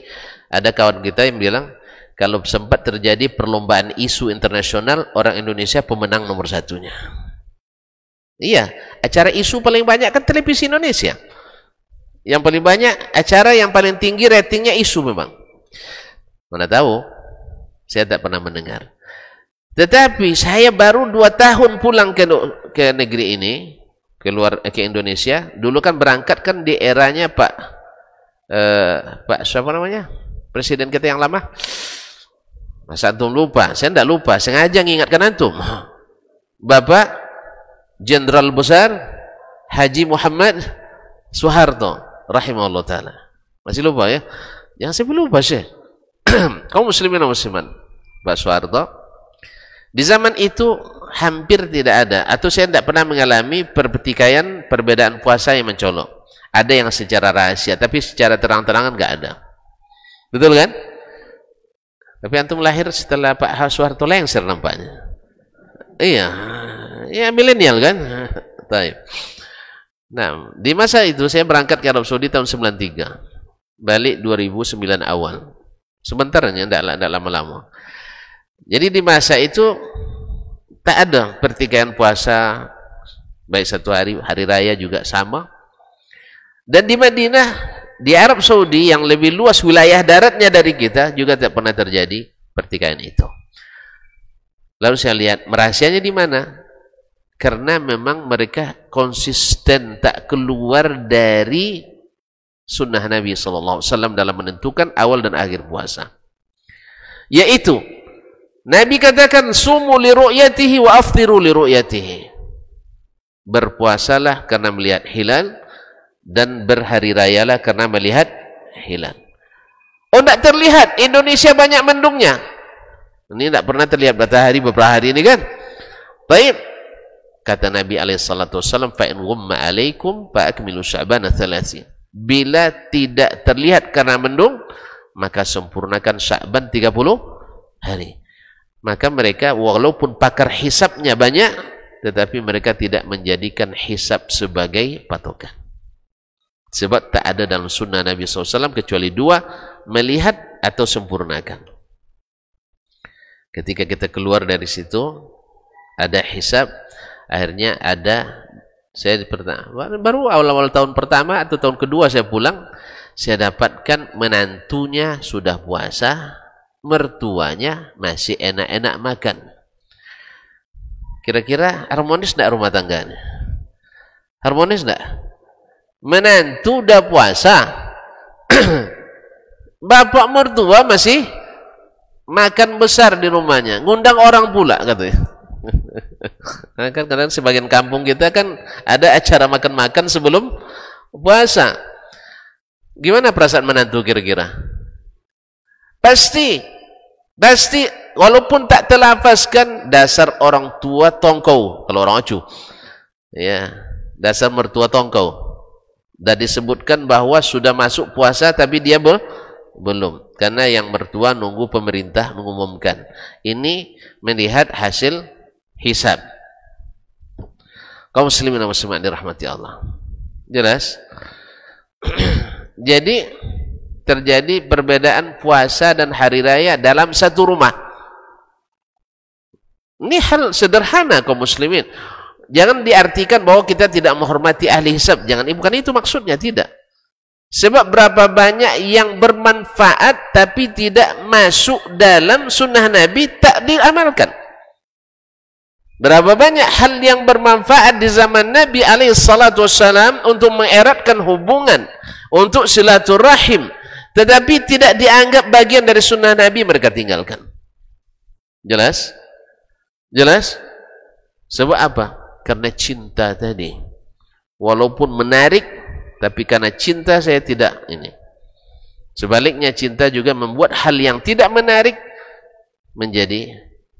ada kawan kita yang bilang kalau sempat terjadi perlombaan isu internasional orang Indonesia pemenang nomor satunya iya acara isu paling banyak kan televisi Indonesia yang paling banyak acara yang paling tinggi ratingnya isu memang mana tahu saya tidak pernah mendengar tetapi saya baru dua tahun pulang ke, ke negeri ini keluar ke Indonesia dulu kan berangkat kan di eranya Pak eh, Pak siapa namanya presiden kita yang lama Masa antum lupa? Saya tidak lupa, sengaja mengingatkan antum. Bapak Jenderal Besar Haji Muhammad Soeharto rahimahullah taala. Masih lupa ya? Yang saya lupa sih. [clears throat] Kamu muslimin atau musliman? Pak Soeharto. Di zaman itu hampir tidak ada atau saya tidak pernah mengalami perbetikaian perbedaan puasa yang mencolok. Ada yang secara rahasia tapi secara terang-terangan nggak ada. Betul kan? Tapi antum lahir setelah Pak Haswarto lengser nampaknya. Iya, ya milenial kan. [laughs] Taib. Nah, di masa itu saya berangkat ke Arab Saudi tahun 93. Balik 2009 awal. Sebentarnya, tidak lama-lama. Jadi di masa itu tak ada pertikaian puasa baik satu hari, hari raya juga sama. Dan di Madinah di Arab Saudi yang lebih luas wilayah daratnya dari kita juga tidak pernah terjadi pertikaian itu. Lalu saya lihat merahasianya di mana? Karena memang mereka konsisten tak keluar dari sunnah Nabi SAW dalam menentukan awal dan akhir puasa. Yaitu Nabi katakan sumu li ru'yatihi wa aftiru li ru'yatihi. Berpuasalah karena melihat hilal dan berhari raya lah karena melihat hilal. Oh, tidak terlihat. Indonesia banyak mendungnya. Ini tidak pernah terlihat matahari beberapa hari ini kan? Baik. Kata Nabi SAW, فَإِنْ alaikum عَلَيْكُمْ فَأَكْمِلُوا شَعْبَانَ ثَلَاثِينَ Bila tidak terlihat karena mendung, maka sempurnakan Sya'ban 30 hari. Maka mereka walaupun pakar hisapnya banyak, tetapi mereka tidak menjadikan hisap sebagai patokan. Sebab tak ada dalam sunnah Nabi SAW kecuali dua, melihat atau sempurnakan. Ketika kita keluar dari situ, ada hisab, akhirnya ada, saya pertama, baru awal-awal tahun pertama atau tahun kedua saya pulang, saya dapatkan menantunya sudah puasa, mertuanya masih enak-enak makan. Kira-kira harmonis tidak rumah tangganya? Harmonis tidak? menantu udah puasa [clears throat] bapak mertua masih makan besar di rumahnya ngundang orang pula katanya [laughs] nah, kan kadang sebagian kampung kita kan ada acara makan-makan sebelum puasa gimana perasaan menantu kira-kira pasti pasti walaupun tak terlapaskan dasar orang tua tongkau kalau orang acu ya dasar mertua tongkau dan disebutkan bahwa sudah masuk puasa tapi dia be belum. Karena yang mertua nunggu pemerintah mengumumkan. Ini melihat hasil hisab. Kaum muslimin dan muslimat dirahmati Allah. Jelas? [clears throat] Jadi terjadi perbedaan puasa dan hari raya dalam satu rumah. Ini hal sederhana kaum muslimin jangan diartikan bahwa kita tidak menghormati ahli hisab. Jangan bukan itu maksudnya, tidak. Sebab berapa banyak yang bermanfaat tapi tidak masuk dalam sunnah Nabi tak diamalkan. Berapa banyak hal yang bermanfaat di zaman Nabi alaihi salatu wassalam untuk mengeratkan hubungan, untuk silaturahim, tetapi tidak dianggap bagian dari sunnah Nabi mereka tinggalkan. Jelas? Jelas? Sebab apa? karena cinta tadi. Walaupun menarik, tapi karena cinta saya tidak ini. Sebaliknya cinta juga membuat hal yang tidak menarik menjadi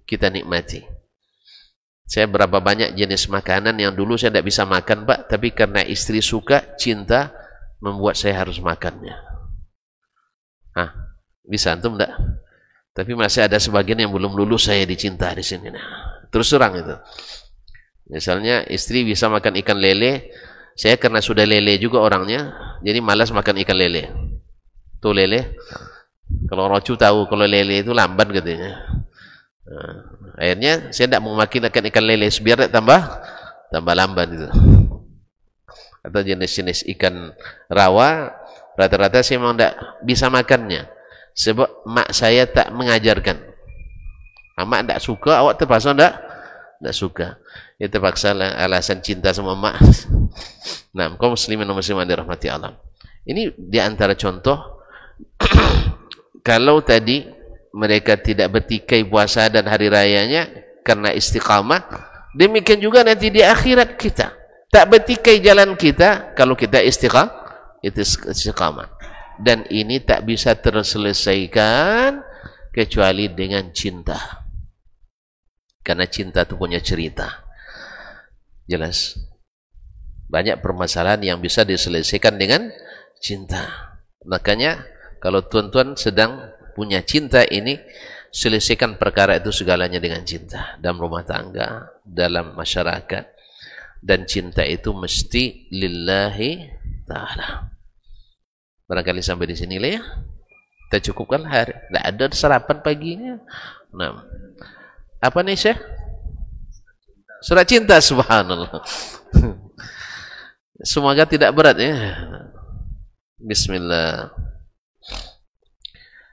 kita nikmati. Saya berapa banyak jenis makanan yang dulu saya tidak bisa makan pak, tapi karena istri suka, cinta, membuat saya harus makannya. Hah, bisa antum tidak? Tapi masih ada sebagian yang belum lulus saya dicinta di sini. Nah, terus terang itu. Misalnya istri bisa makan ikan lele, saya karena sudah lele juga orangnya, jadi malas makan ikan lele. Tuh lele. Kalau rocu tahu kalau lele itu lamban katanya. Nah, akhirnya saya tidak mau makin akan ikan lele biar tambah tambah lamban itu. Atau jenis-jenis ikan rawa rata-rata saya memang tidak bisa makannya sebab mak saya tak mengajarkan. mak tidak suka, awak terpaksa tidak tidak suka ya terpaksa alasan cinta sama emak [laughs] nah kaum muslimin muslimat dirahmati Allah ini di antara contoh [clears throat] kalau tadi mereka tidak bertikai puasa dan hari rayanya karena istiqamah demikian juga nanti di akhirat kita tak bertikai jalan kita kalau kita istiqamah itu istiqamah dan ini tak bisa terselesaikan kecuali dengan cinta. Karena cinta itu punya cerita. Jelas? Banyak permasalahan yang bisa diselesaikan dengan cinta. Makanya kalau tuan-tuan sedang punya cinta ini, selesaikan perkara itu segalanya dengan cinta. Dalam rumah tangga, dalam masyarakat. Dan cinta itu mesti lillahi ta'ala. Barangkali sampai di sini lah ya. Kita cukupkan hari. Tidak ada sarapan paginya. Nah, apa nih Syekh? Surat cinta subhanallah. Semoga tidak berat ya. Bismillah.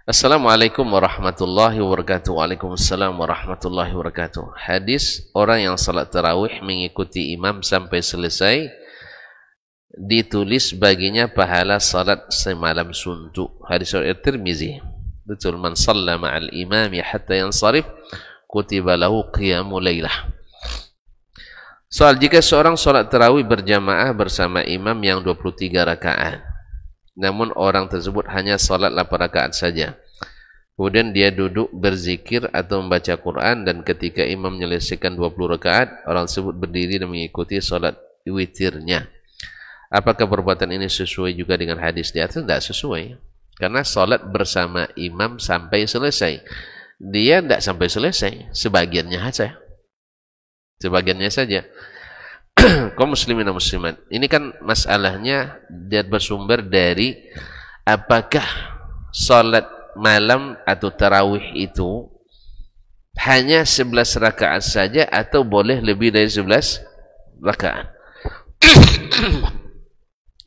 Assalamualaikum warahmatullahi wabarakatuh. Waalaikumsalam warahmatullahi wabarakatuh. Hadis orang yang salat tarawih mengikuti imam sampai selesai ditulis baginya pahala salat semalam suntuk. Hadis riwayat Tirmizi. Betul man sallama al imam hatta yansarif kutiba lahu qiyamul lailah. Soal jika seorang sholat terawih berjamaah bersama imam yang 23 rakaat, namun orang tersebut hanya sholat 8 rakaat saja. Kemudian dia duduk berzikir atau membaca Quran dan ketika imam menyelesaikan 20 rakaat, orang tersebut berdiri dan mengikuti sholat witirnya. Apakah perbuatan ini sesuai juga dengan hadis di atas? Tidak sesuai. Karena sholat bersama imam sampai selesai. Dia tidak sampai selesai, sebagiannya saja. Sebagiannya saja. [clears throat] kaum muslimin dan muslimat. Ini kan masalahnya dia bersumber dari apakah salat malam atau tarawih itu hanya 11 rakaat saja atau boleh lebih dari 11 rakaat. [clears throat]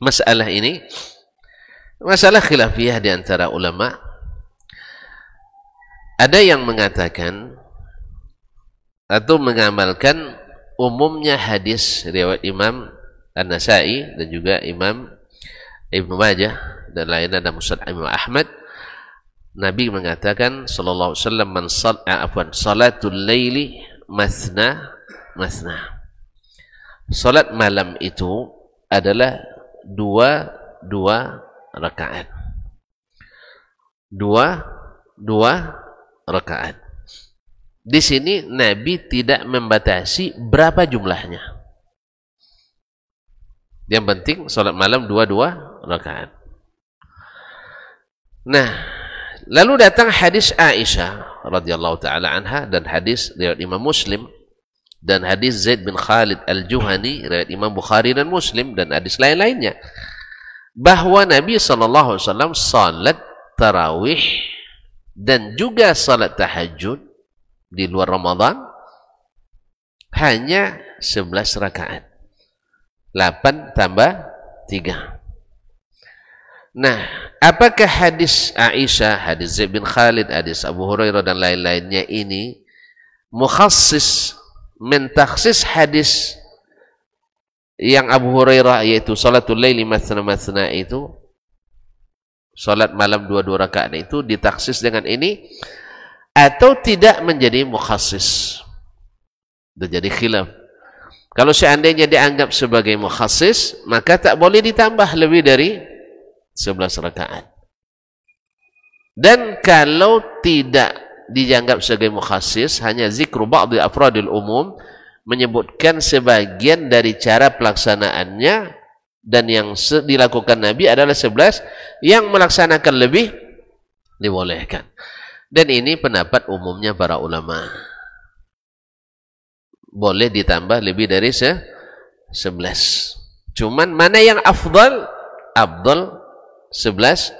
masalah ini masalah khilafiyah di antara ulama. Ada yang mengatakan atau mengamalkan umumnya hadis riwayat Imam An-Nasai dan juga Imam Ibnu Majah dan lainnya dan Musnad Imam Ahmad Nabi mengatakan sallallahu alaihi wasallam man ah, afwan salatul laili masna masna salat malam itu adalah dua dua rakaat dua dua rakaat di sini Nabi tidak membatasi berapa jumlahnya. Yang penting sholat malam dua-dua rakaat. Nah, lalu datang hadis Aisyah radhiyallahu taala anha dan hadis riwayat Imam Muslim dan hadis Zaid bin Khalid al-Juhani riwayat Imam Bukhari dan Muslim dan hadis lain-lainnya bahwa Nabi sallallahu alaihi wasallam salat tarawih dan juga salat tahajud di luar Ramadan hanya 11 rakaat. 8 tambah 3. Nah, apakah hadis Aisyah, hadis Zaid bin Khalid, hadis Abu Hurairah dan lain-lainnya ini mukhasis, mentaksis hadis yang Abu Hurairah yaitu salatul laili mathna mathna itu salat malam dua-dua rakaat itu ditaksis dengan ini atau tidak menjadi mukhasis. Terjadi khilaf. Kalau seandainya dianggap sebagai mukhasis, maka tak boleh ditambah lebih dari 11 rakaat. Dan kalau tidak dianggap sebagai mukhasis, hanya zikru ba'di afradil umum, menyebutkan sebagian dari cara pelaksanaannya, dan yang dilakukan Nabi adalah 11, yang melaksanakan lebih dibolehkan. Dan ini pendapat umumnya para ulama. Boleh ditambah lebih dari se sebelas Cuman mana yang afdal? Afdal sebelas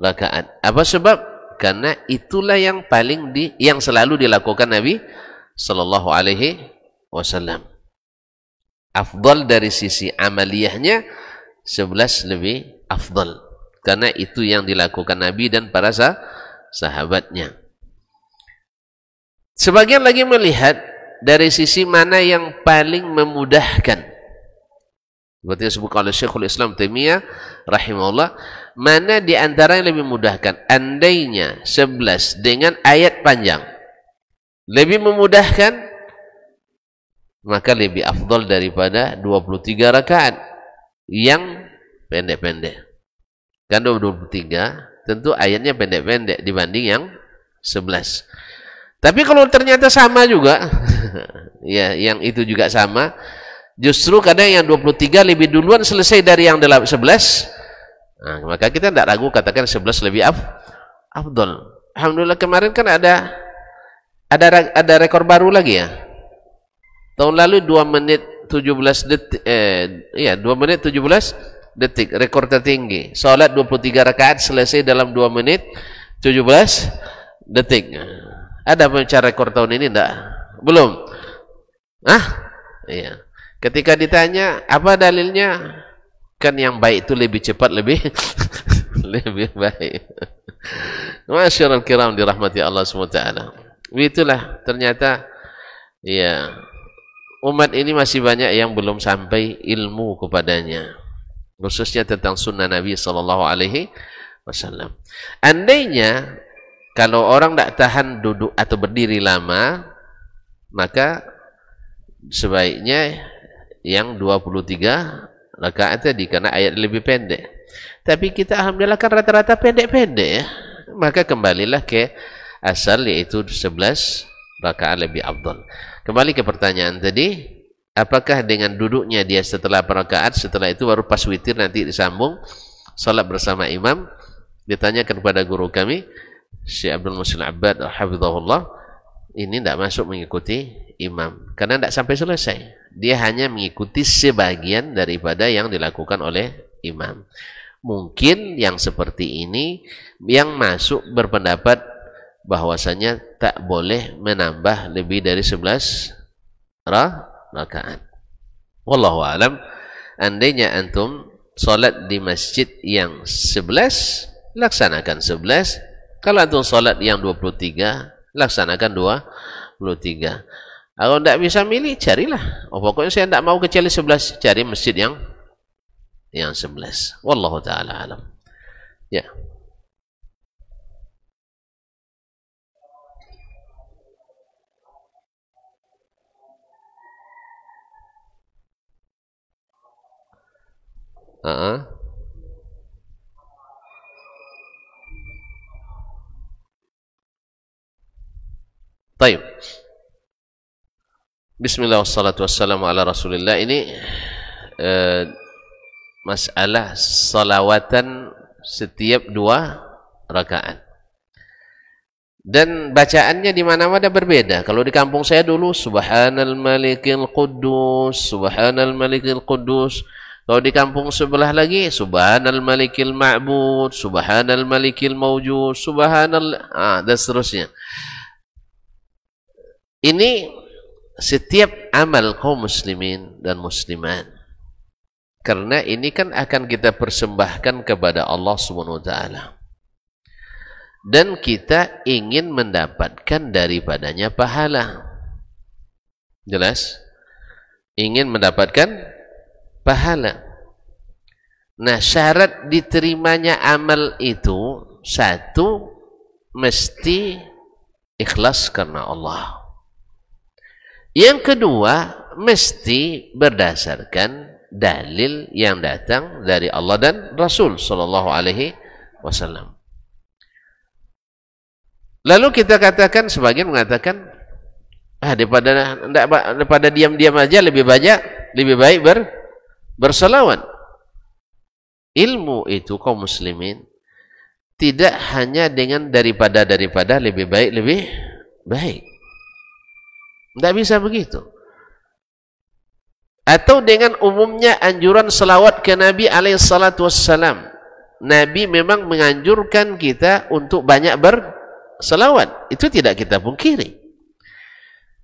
rakaat. Apa sebab? Karena itulah yang paling di yang selalu dilakukan Nabi sallallahu alaihi wasallam. Afdal dari sisi amaliyahnya sebelas lebih afdal. Karena itu yang dilakukan Nabi dan para sahabat sahabatnya. Sebagian lagi melihat dari sisi mana yang paling memudahkan. Seperti disebutkan oleh Syekhul Islam Taimiyah rahimahullah, mana di antara yang lebih memudahkan? Andainya 11 dengan ayat panjang lebih memudahkan maka lebih afdol daripada 23 rakaat yang pendek-pendek. Kan 23 tentu ayatnya pendek-pendek dibanding yang 11. Tapi kalau ternyata sama juga, [laughs] ya yang itu juga sama, justru kadang yang 23 lebih duluan selesai dari yang 11, nah, maka kita tidak ragu katakan 11 lebih af, afdol. Alhamdulillah kemarin kan ada ada ada rekor baru lagi ya. Tahun lalu 2 menit 17 detik eh ya 2 menit 17 detik, rekor tertinggi. Salat 23 rakaat selesai dalam 2 menit 17 detik. Ada pembicara rekor tahun ini enggak? Belum. Ah, iya. Ketika ditanya apa dalilnya, kan yang baik itu lebih cepat lebih [laughs] lebih baik. masyaallah kiram dirahmati Allah SWT. Itulah ternyata ya umat ini masih banyak yang belum sampai ilmu kepadanya khususnya tentang sunnah Nabi sallallahu alaihi wasallam. Andainya kalau orang tidak tahan duduk atau berdiri lama, maka sebaiknya yang 23 rakaat tadi karena ayat lebih pendek. Tapi kita alhamdulillah kan rata-rata pendek-pendek ya. Maka kembalilah ke asal yaitu 11 rakaat lebih abdul. Kembali ke pertanyaan tadi, apakah dengan duduknya dia setelah perakaat setelah itu baru pas witir nanti disambung salat bersama imam ditanyakan kepada guru kami si Abdul Musin al Hafizahullah ini tidak masuk mengikuti imam karena tidak sampai selesai dia hanya mengikuti sebagian daripada yang dilakukan oleh imam mungkin yang seperti ini yang masuk berpendapat bahwasanya tak boleh menambah lebih dari 11 rah rakaat. Wallahu alam. Andainya antum salat di masjid yang 11, laksanakan 11. Kalau antum salat yang 23, laksanakan 23. Kalau tidak bisa milih, carilah. Oh, pokoknya saya tidak mau kecil 11, cari masjid yang yang 11. Wallahu taala alam. Ya. Yeah. Uh -uh. Baik. Bismillah ala rasulillah ini eh, masalah salawatan setiap dua rakaat dan bacaannya di mana-mana berbeda. Kalau di kampung saya dulu Subhanal Malikil Qudus, Subhanal Malikil Qudus, kalau di kampung sebelah lagi, subhanal malikil ma'bud, subhanal malikil mawjud, subhanal ah, dan seterusnya. Ini setiap amal kaum muslimin dan muslimat. Karena ini kan akan kita persembahkan kepada Allah Subhanahu wa taala. Dan kita ingin mendapatkan daripadanya pahala. Jelas? Ingin mendapatkan pahala. Nah, syarat diterimanya amal itu satu mesti ikhlas karena Allah. Yang kedua, mesti berdasarkan dalil yang datang dari Allah dan Rasul sallallahu alaihi wasallam. Lalu kita katakan sebagian mengatakan ah daripada daripada diam-diam aja lebih banyak lebih baik ber berselawat. Ilmu itu kaum muslimin tidak hanya dengan daripada daripada lebih baik lebih baik. Tidak bisa begitu. Atau dengan umumnya anjuran selawat ke Nabi alaihissalatu wassalam. Nabi memang menganjurkan kita untuk banyak berselawat. Itu tidak kita pungkiri.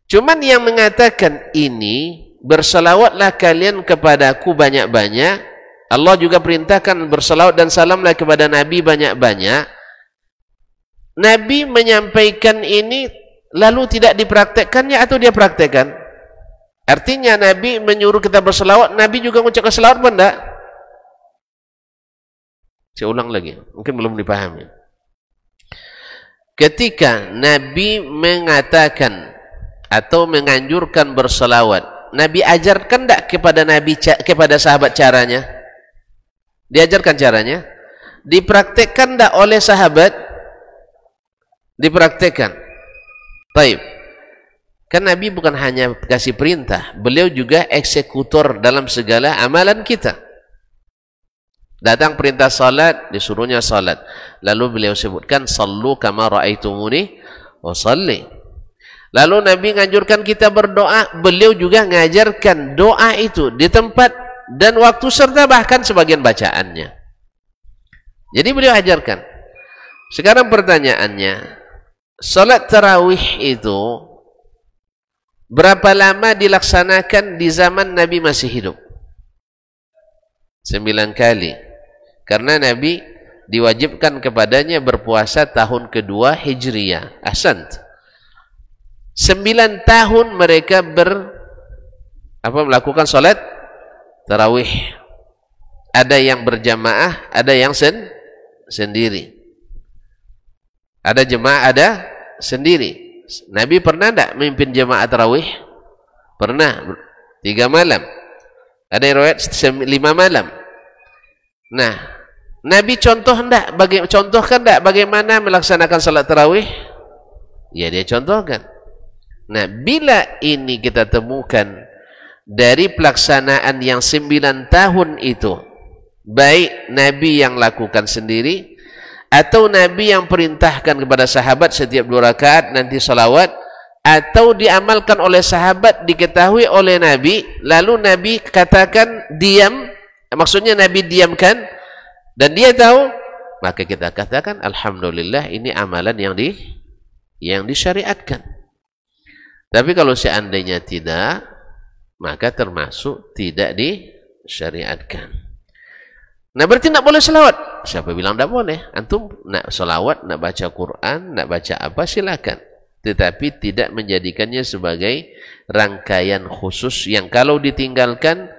Cuman yang mengatakan ini berselawatlah kalian kepadaku banyak-banyak Allah juga perintahkan berselawat dan salamlah kepada Nabi banyak-banyak Nabi menyampaikan ini lalu tidak ya atau dia praktekkan artinya Nabi menyuruh kita berselawat Nabi juga mengucapkan selawat pun saya ulang lagi mungkin belum dipahami ketika Nabi mengatakan atau menganjurkan berselawat Nabi ajarkan tidak kepada Nabi kepada sahabat caranya? Diajarkan caranya? Dipraktekkan tidak oleh sahabat? Dipraktekkan. Taib. Kan Nabi bukan hanya kasih perintah, beliau juga eksekutor dalam segala amalan kita. Datang perintah salat, disuruhnya salat. Lalu beliau sebutkan sallu kama raaitumuni wa salli. Lalu Nabi nganjurkan kita berdoa, beliau juga mengajarkan doa itu di tempat dan waktu serta bahkan sebagian bacaannya. Jadi beliau ajarkan. Sekarang pertanyaannya, salat tarawih itu berapa lama dilaksanakan di zaman Nabi masih hidup? Sembilan kali. Karena Nabi diwajibkan kepadanya berpuasa tahun kedua Hijriah. Asant. Sembilan tahun mereka ber apa melakukan solat tarawih. Ada yang berjamaah, ada yang sen, sendiri. Ada jemaah, ada sendiri. Nabi pernah tak memimpin jemaah tarawih? Pernah. Tiga malam. Ada riwayat lima malam. Nah, Nabi contoh tak? Baga contohkan tak bagaimana melaksanakan salat tarawih? Ya, dia contohkan. Nah, bila ini kita temukan dari pelaksanaan yang sembilan tahun itu, baik Nabi yang lakukan sendiri, atau Nabi yang perintahkan kepada sahabat setiap dua rakaat nanti salawat, atau diamalkan oleh sahabat, diketahui oleh Nabi, lalu Nabi katakan diam, maksudnya Nabi diamkan, dan dia tahu, maka kita katakan Alhamdulillah ini amalan yang di yang disyariatkan. Tapi kalau seandainya tidak, maka termasuk tidak disyariatkan. Nah berarti tidak boleh selawat. Siapa bilang tidak boleh? Antum nak selawat, nak baca Quran, nak baca apa silakan. Tetapi tidak menjadikannya sebagai rangkaian khusus yang kalau ditinggalkan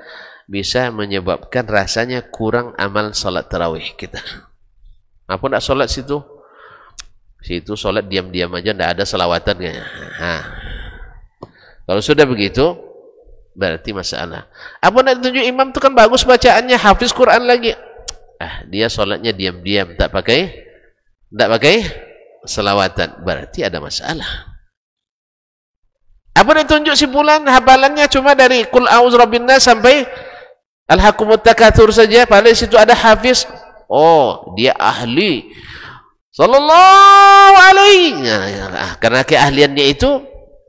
bisa menyebabkan rasanya kurang amal salat tarawih kita. Apa tidak salat situ? Situ salat diam-diam aja, tidak ada selawatan kayaknya. Kalau sudah begitu, berarti masalah. Apa nak tunjuk imam itu kan bagus bacaannya, hafiz Quran lagi. Ah, dia solatnya diam-diam, tak pakai, tak pakai selawatan. Berarti ada masalah. Apa nak tunjuk si bulan hafalannya cuma dari kul auz rabbinna sampai al-hakumut takatsur saja paling situ ada hafiz. Oh, dia ahli. Sallallahu alaihi. Nah, ya, ah, karena keahliannya itu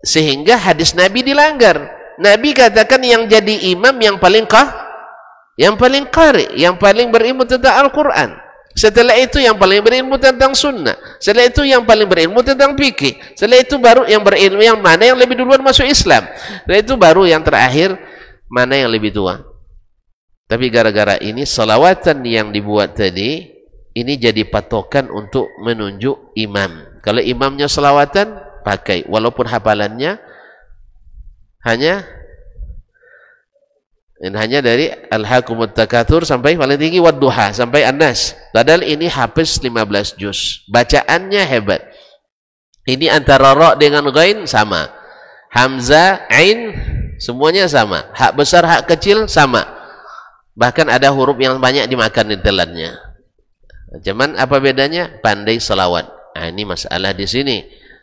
sehingga hadis Nabi dilanggar Nabi katakan yang jadi imam yang paling kah yang paling kari, yang paling berilmu tentang Al-Quran setelah itu yang paling berilmu tentang sunnah setelah itu yang paling berilmu tentang fikih setelah itu baru yang berilmu yang mana yang lebih duluan masuk Islam setelah itu baru yang terakhir mana yang lebih tua tapi gara-gara ini salawatan yang dibuat tadi ini jadi patokan untuk menunjuk imam kalau imamnya salawatan pakai walaupun hafalannya hanya dan hanya dari al-hakumut takatur sampai paling tinggi wadduha sampai anas padahal ini habis 15 juz bacaannya hebat ini antara rok dengan gain sama hamzah ain semuanya sama hak besar hak kecil sama bahkan ada huruf yang banyak dimakan di telannya cuman apa bedanya pandai selawat nah, ini masalah di sini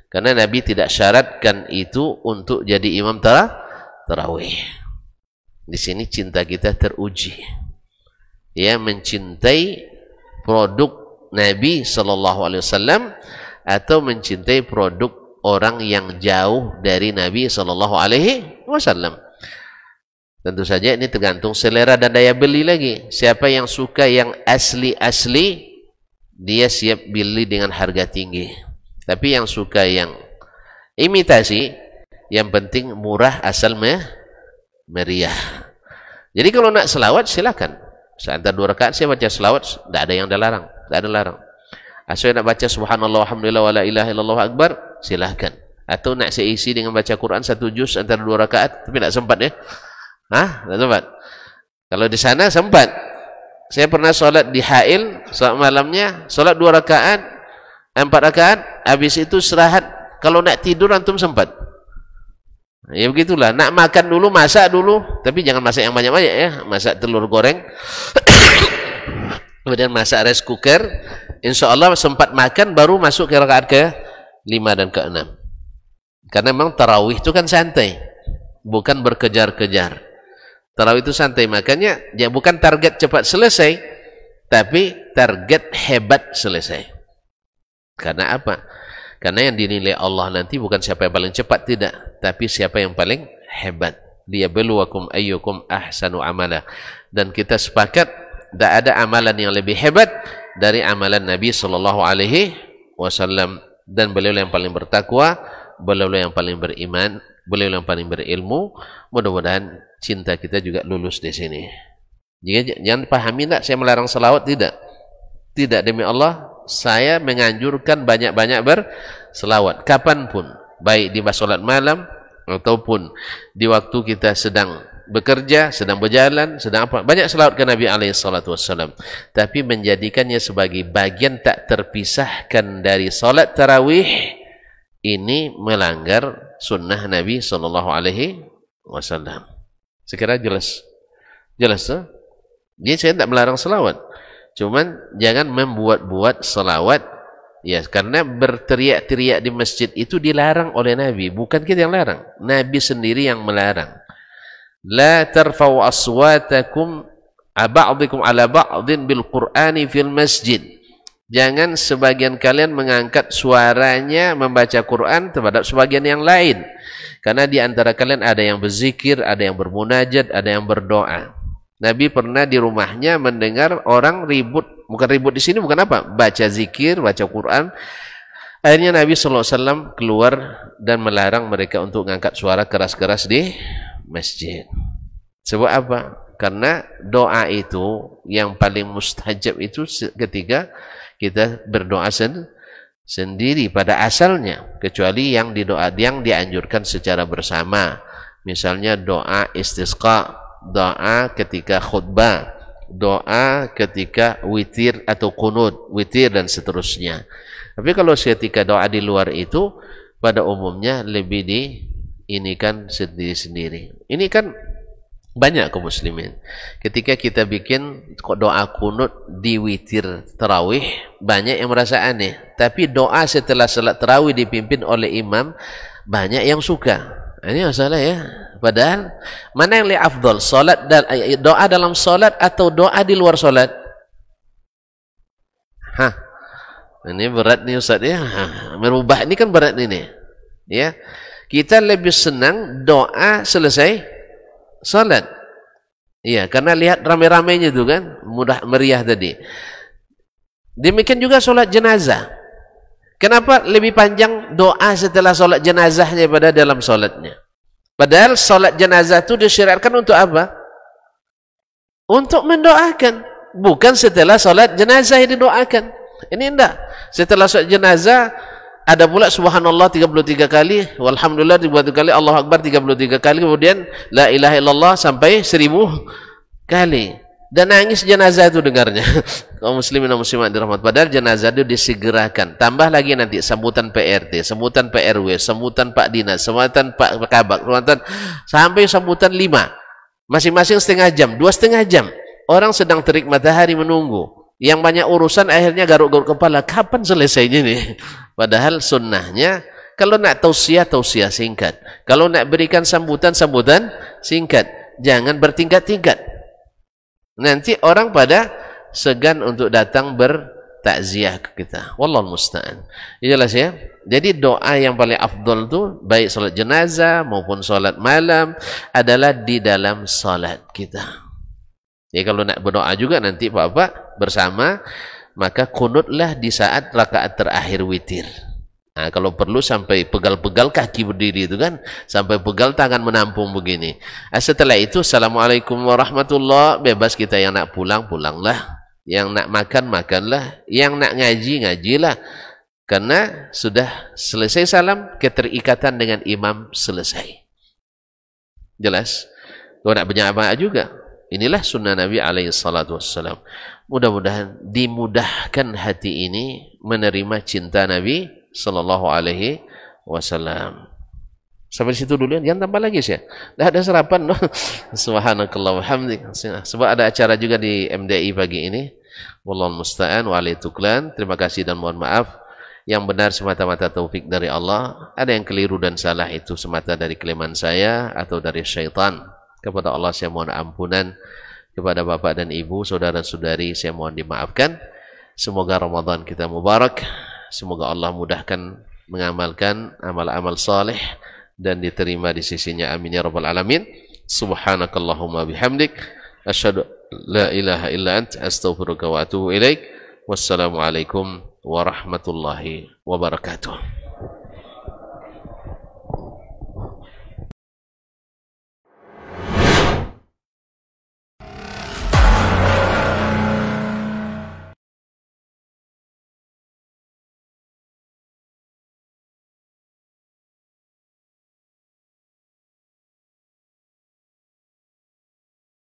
karena Nabi tidak syaratkan itu untuk jadi imam terawih tarawih. Di sini cinta kita teruji. Ya, mencintai produk Nabi Shallallahu alaihi wasallam atau mencintai produk orang yang jauh dari Nabi Shallallahu alaihi wasallam. Tentu saja ini tergantung selera dan daya beli lagi. Siapa yang suka yang asli-asli, dia siap beli dengan harga tinggi. Tapi yang suka yang imitasi, yang penting murah asal meriah. Jadi kalau nak selawat silakan. Seantar dua rakaat saya baca selawat, tidak ada yang dilarang, tidak ada larang. Asal nak baca subhanallah alhamdulillah wala ilaha illallah akbar, silakan. Atau nak seisi dengan baca Quran satu juz antara dua rakaat, tapi tidak sempat ya. Hah? Tidak sempat. Kalau di sana sempat. Saya pernah solat di Ha'il, solat malamnya, solat dua rakaat, empat rakaat kan? habis itu serahat. kalau nak tidur antum sempat ya begitulah nak makan dulu masak dulu tapi jangan masak yang banyak-banyak ya masak telur goreng [coughs] kemudian masak rice cooker insya Allah sempat makan baru masuk ke rakaat ke lima dan ke enam karena memang tarawih itu kan santai bukan berkejar-kejar tarawih itu santai makanya ya bukan target cepat selesai tapi target hebat selesai karena apa? Karena yang dinilai Allah nanti bukan siapa yang paling cepat tidak, tapi siapa yang paling hebat. Dia beluakum ayyukum ahsanu amala. Dan kita sepakat tidak ada amalan yang lebih hebat dari amalan Nabi Shallallahu alaihi wasallam dan beliau yang paling bertakwa, beliau yang paling beriman, beliau yang paling berilmu. Mudah-mudahan cinta kita juga lulus di sini. jangan pahami tidak saya melarang selawat tidak. Tidak demi Allah saya menganjurkan banyak-banyak berselawat kapanpun baik di masolat malam ataupun di waktu kita sedang bekerja, sedang berjalan, sedang apa banyak selawat ke Nabi alaihi salatu wasallam tapi menjadikannya sebagai bagian tak terpisahkan dari solat tarawih ini melanggar sunnah Nabi sallallahu alaihi wasallam. Sekiranya jelas. Jelas? Ha? Jadi saya tak melarang selawat. Cuman jangan membuat-buat selawat ya karena berteriak-teriak di masjid itu dilarang oleh Nabi, bukan kita yang larang. Nabi sendiri yang melarang. La tarfa'u aswatakum ba'dikum ala ba'din bil Qur'ani fil masjid. Jangan sebagian kalian mengangkat suaranya membaca Quran terhadap sebagian yang lain. Karena di antara kalian ada yang berzikir, ada yang bermunajat, ada yang berdoa. Nabi pernah di rumahnya mendengar orang ribut, bukan ribut di sini, bukan apa, baca zikir, baca Quran. Akhirnya Nabi SAW keluar dan melarang mereka untuk mengangkat suara keras-keras di masjid. Sebab apa? Karena doa itu yang paling mustajab itu ketika kita berdoa sendiri pada asalnya, kecuali yang didoa yang dianjurkan secara bersama. Misalnya doa istisqa, doa ketika khutbah, doa ketika witir atau kunut, witir dan seterusnya. Tapi kalau ketika doa di luar itu pada umumnya lebih di ini kan sendiri-sendiri. Ini kan banyak kaum muslimin. Ketika kita bikin doa kunut di witir terawih banyak yang merasa aneh. Tapi doa setelah salat terawih dipimpin oleh imam, banyak yang suka. Ini masalah ya. Padahal mana yang lebih afdol? Salat eh, eh, doa dalam solat atau doa di luar solat? Hah. Ini berat nih Ustaz ya. Merubah ini kan berat ini. Ya. Kita lebih senang doa selesai solat. Iya, karena lihat rame-ramenya itu kan mudah meriah tadi. Demikian juga solat jenazah. Kenapa lebih panjang doa setelah solat jenazahnya pada dalam solatnya? Padahal solat jenazah itu disyariatkan untuk apa? Untuk mendoakan. Bukan setelah solat jenazah yang didoakan. Ini tidak. Setelah solat jenazah, ada pula subhanallah 33 kali, walhamdulillah tiga kali, Allah Akbar 33 kali, kemudian la ilaha illallah sampai seribu kali. dan nangis jenazah itu dengarnya [laughs] kaum muslimin dan muslimat dirahmat padahal jenazah itu disegerakan tambah lagi nanti sambutan PRT sambutan PRW sambutan Pak Dinas sambutan Pak Kabak sambutan sampai sambutan lima masing-masing setengah jam dua setengah jam orang sedang terik matahari menunggu yang banyak urusan akhirnya garuk-garuk kepala kapan selesainya nih [laughs] padahal sunnahnya kalau nak tausiah tausiah singkat kalau nak berikan sambutan sambutan singkat jangan bertingkat-tingkat nanti orang pada segan untuk datang bertakziah ke kita wallahu musta'an jelas ya jadi doa yang paling afdol tu baik solat jenazah maupun solat malam adalah di dalam solat kita ya kalau nak berdoa juga nanti bapak bersama maka kunutlah di saat rakaat terakhir witir Nah, kalau perlu sampai pegal-pegal kaki berdiri itu kan, sampai pegal tangan menampung begini. Nah, setelah itu, Assalamualaikum warahmatullahi bebas kita yang nak pulang, pulanglah. Yang nak makan, makanlah. Yang nak ngaji, ngajilah. Karena sudah selesai salam, keterikatan dengan imam selesai. Jelas? Kau nak berjamaah juga. Inilah sunnah Nabi alaihi Mudah-mudahan dimudahkan hati ini menerima cinta Nabi Sallallahu Alaihi Wasallam. Sampai situ dulu ya. Jangan tambah lagi sih. Dah ada serapan, no? [laughs] Subhanakallah Alhamdulillah. Sebab ada acara juga di MDI pagi ini. Wallahul musta'an wa tuklan. Terima kasih dan mohon maaf. Yang benar semata-mata taufik dari Allah. Ada yang keliru dan salah itu semata dari kelemahan saya atau dari syaitan. Kepada Allah saya mohon ampunan. Kepada bapak dan ibu, saudara-saudari saya mohon dimaafkan. Semoga Ramadan kita mubarak. Semoga Allah mudahkan mengamalkan amal-amal saleh dan diterima di sisinya. Amin ya rabbal alamin. Subhanakallahumma bihamdik asyhadu la ilaha illa ant astaghfiruka wa atubu ilaik. Wassalamualaikum warahmatullahi wabarakatuh.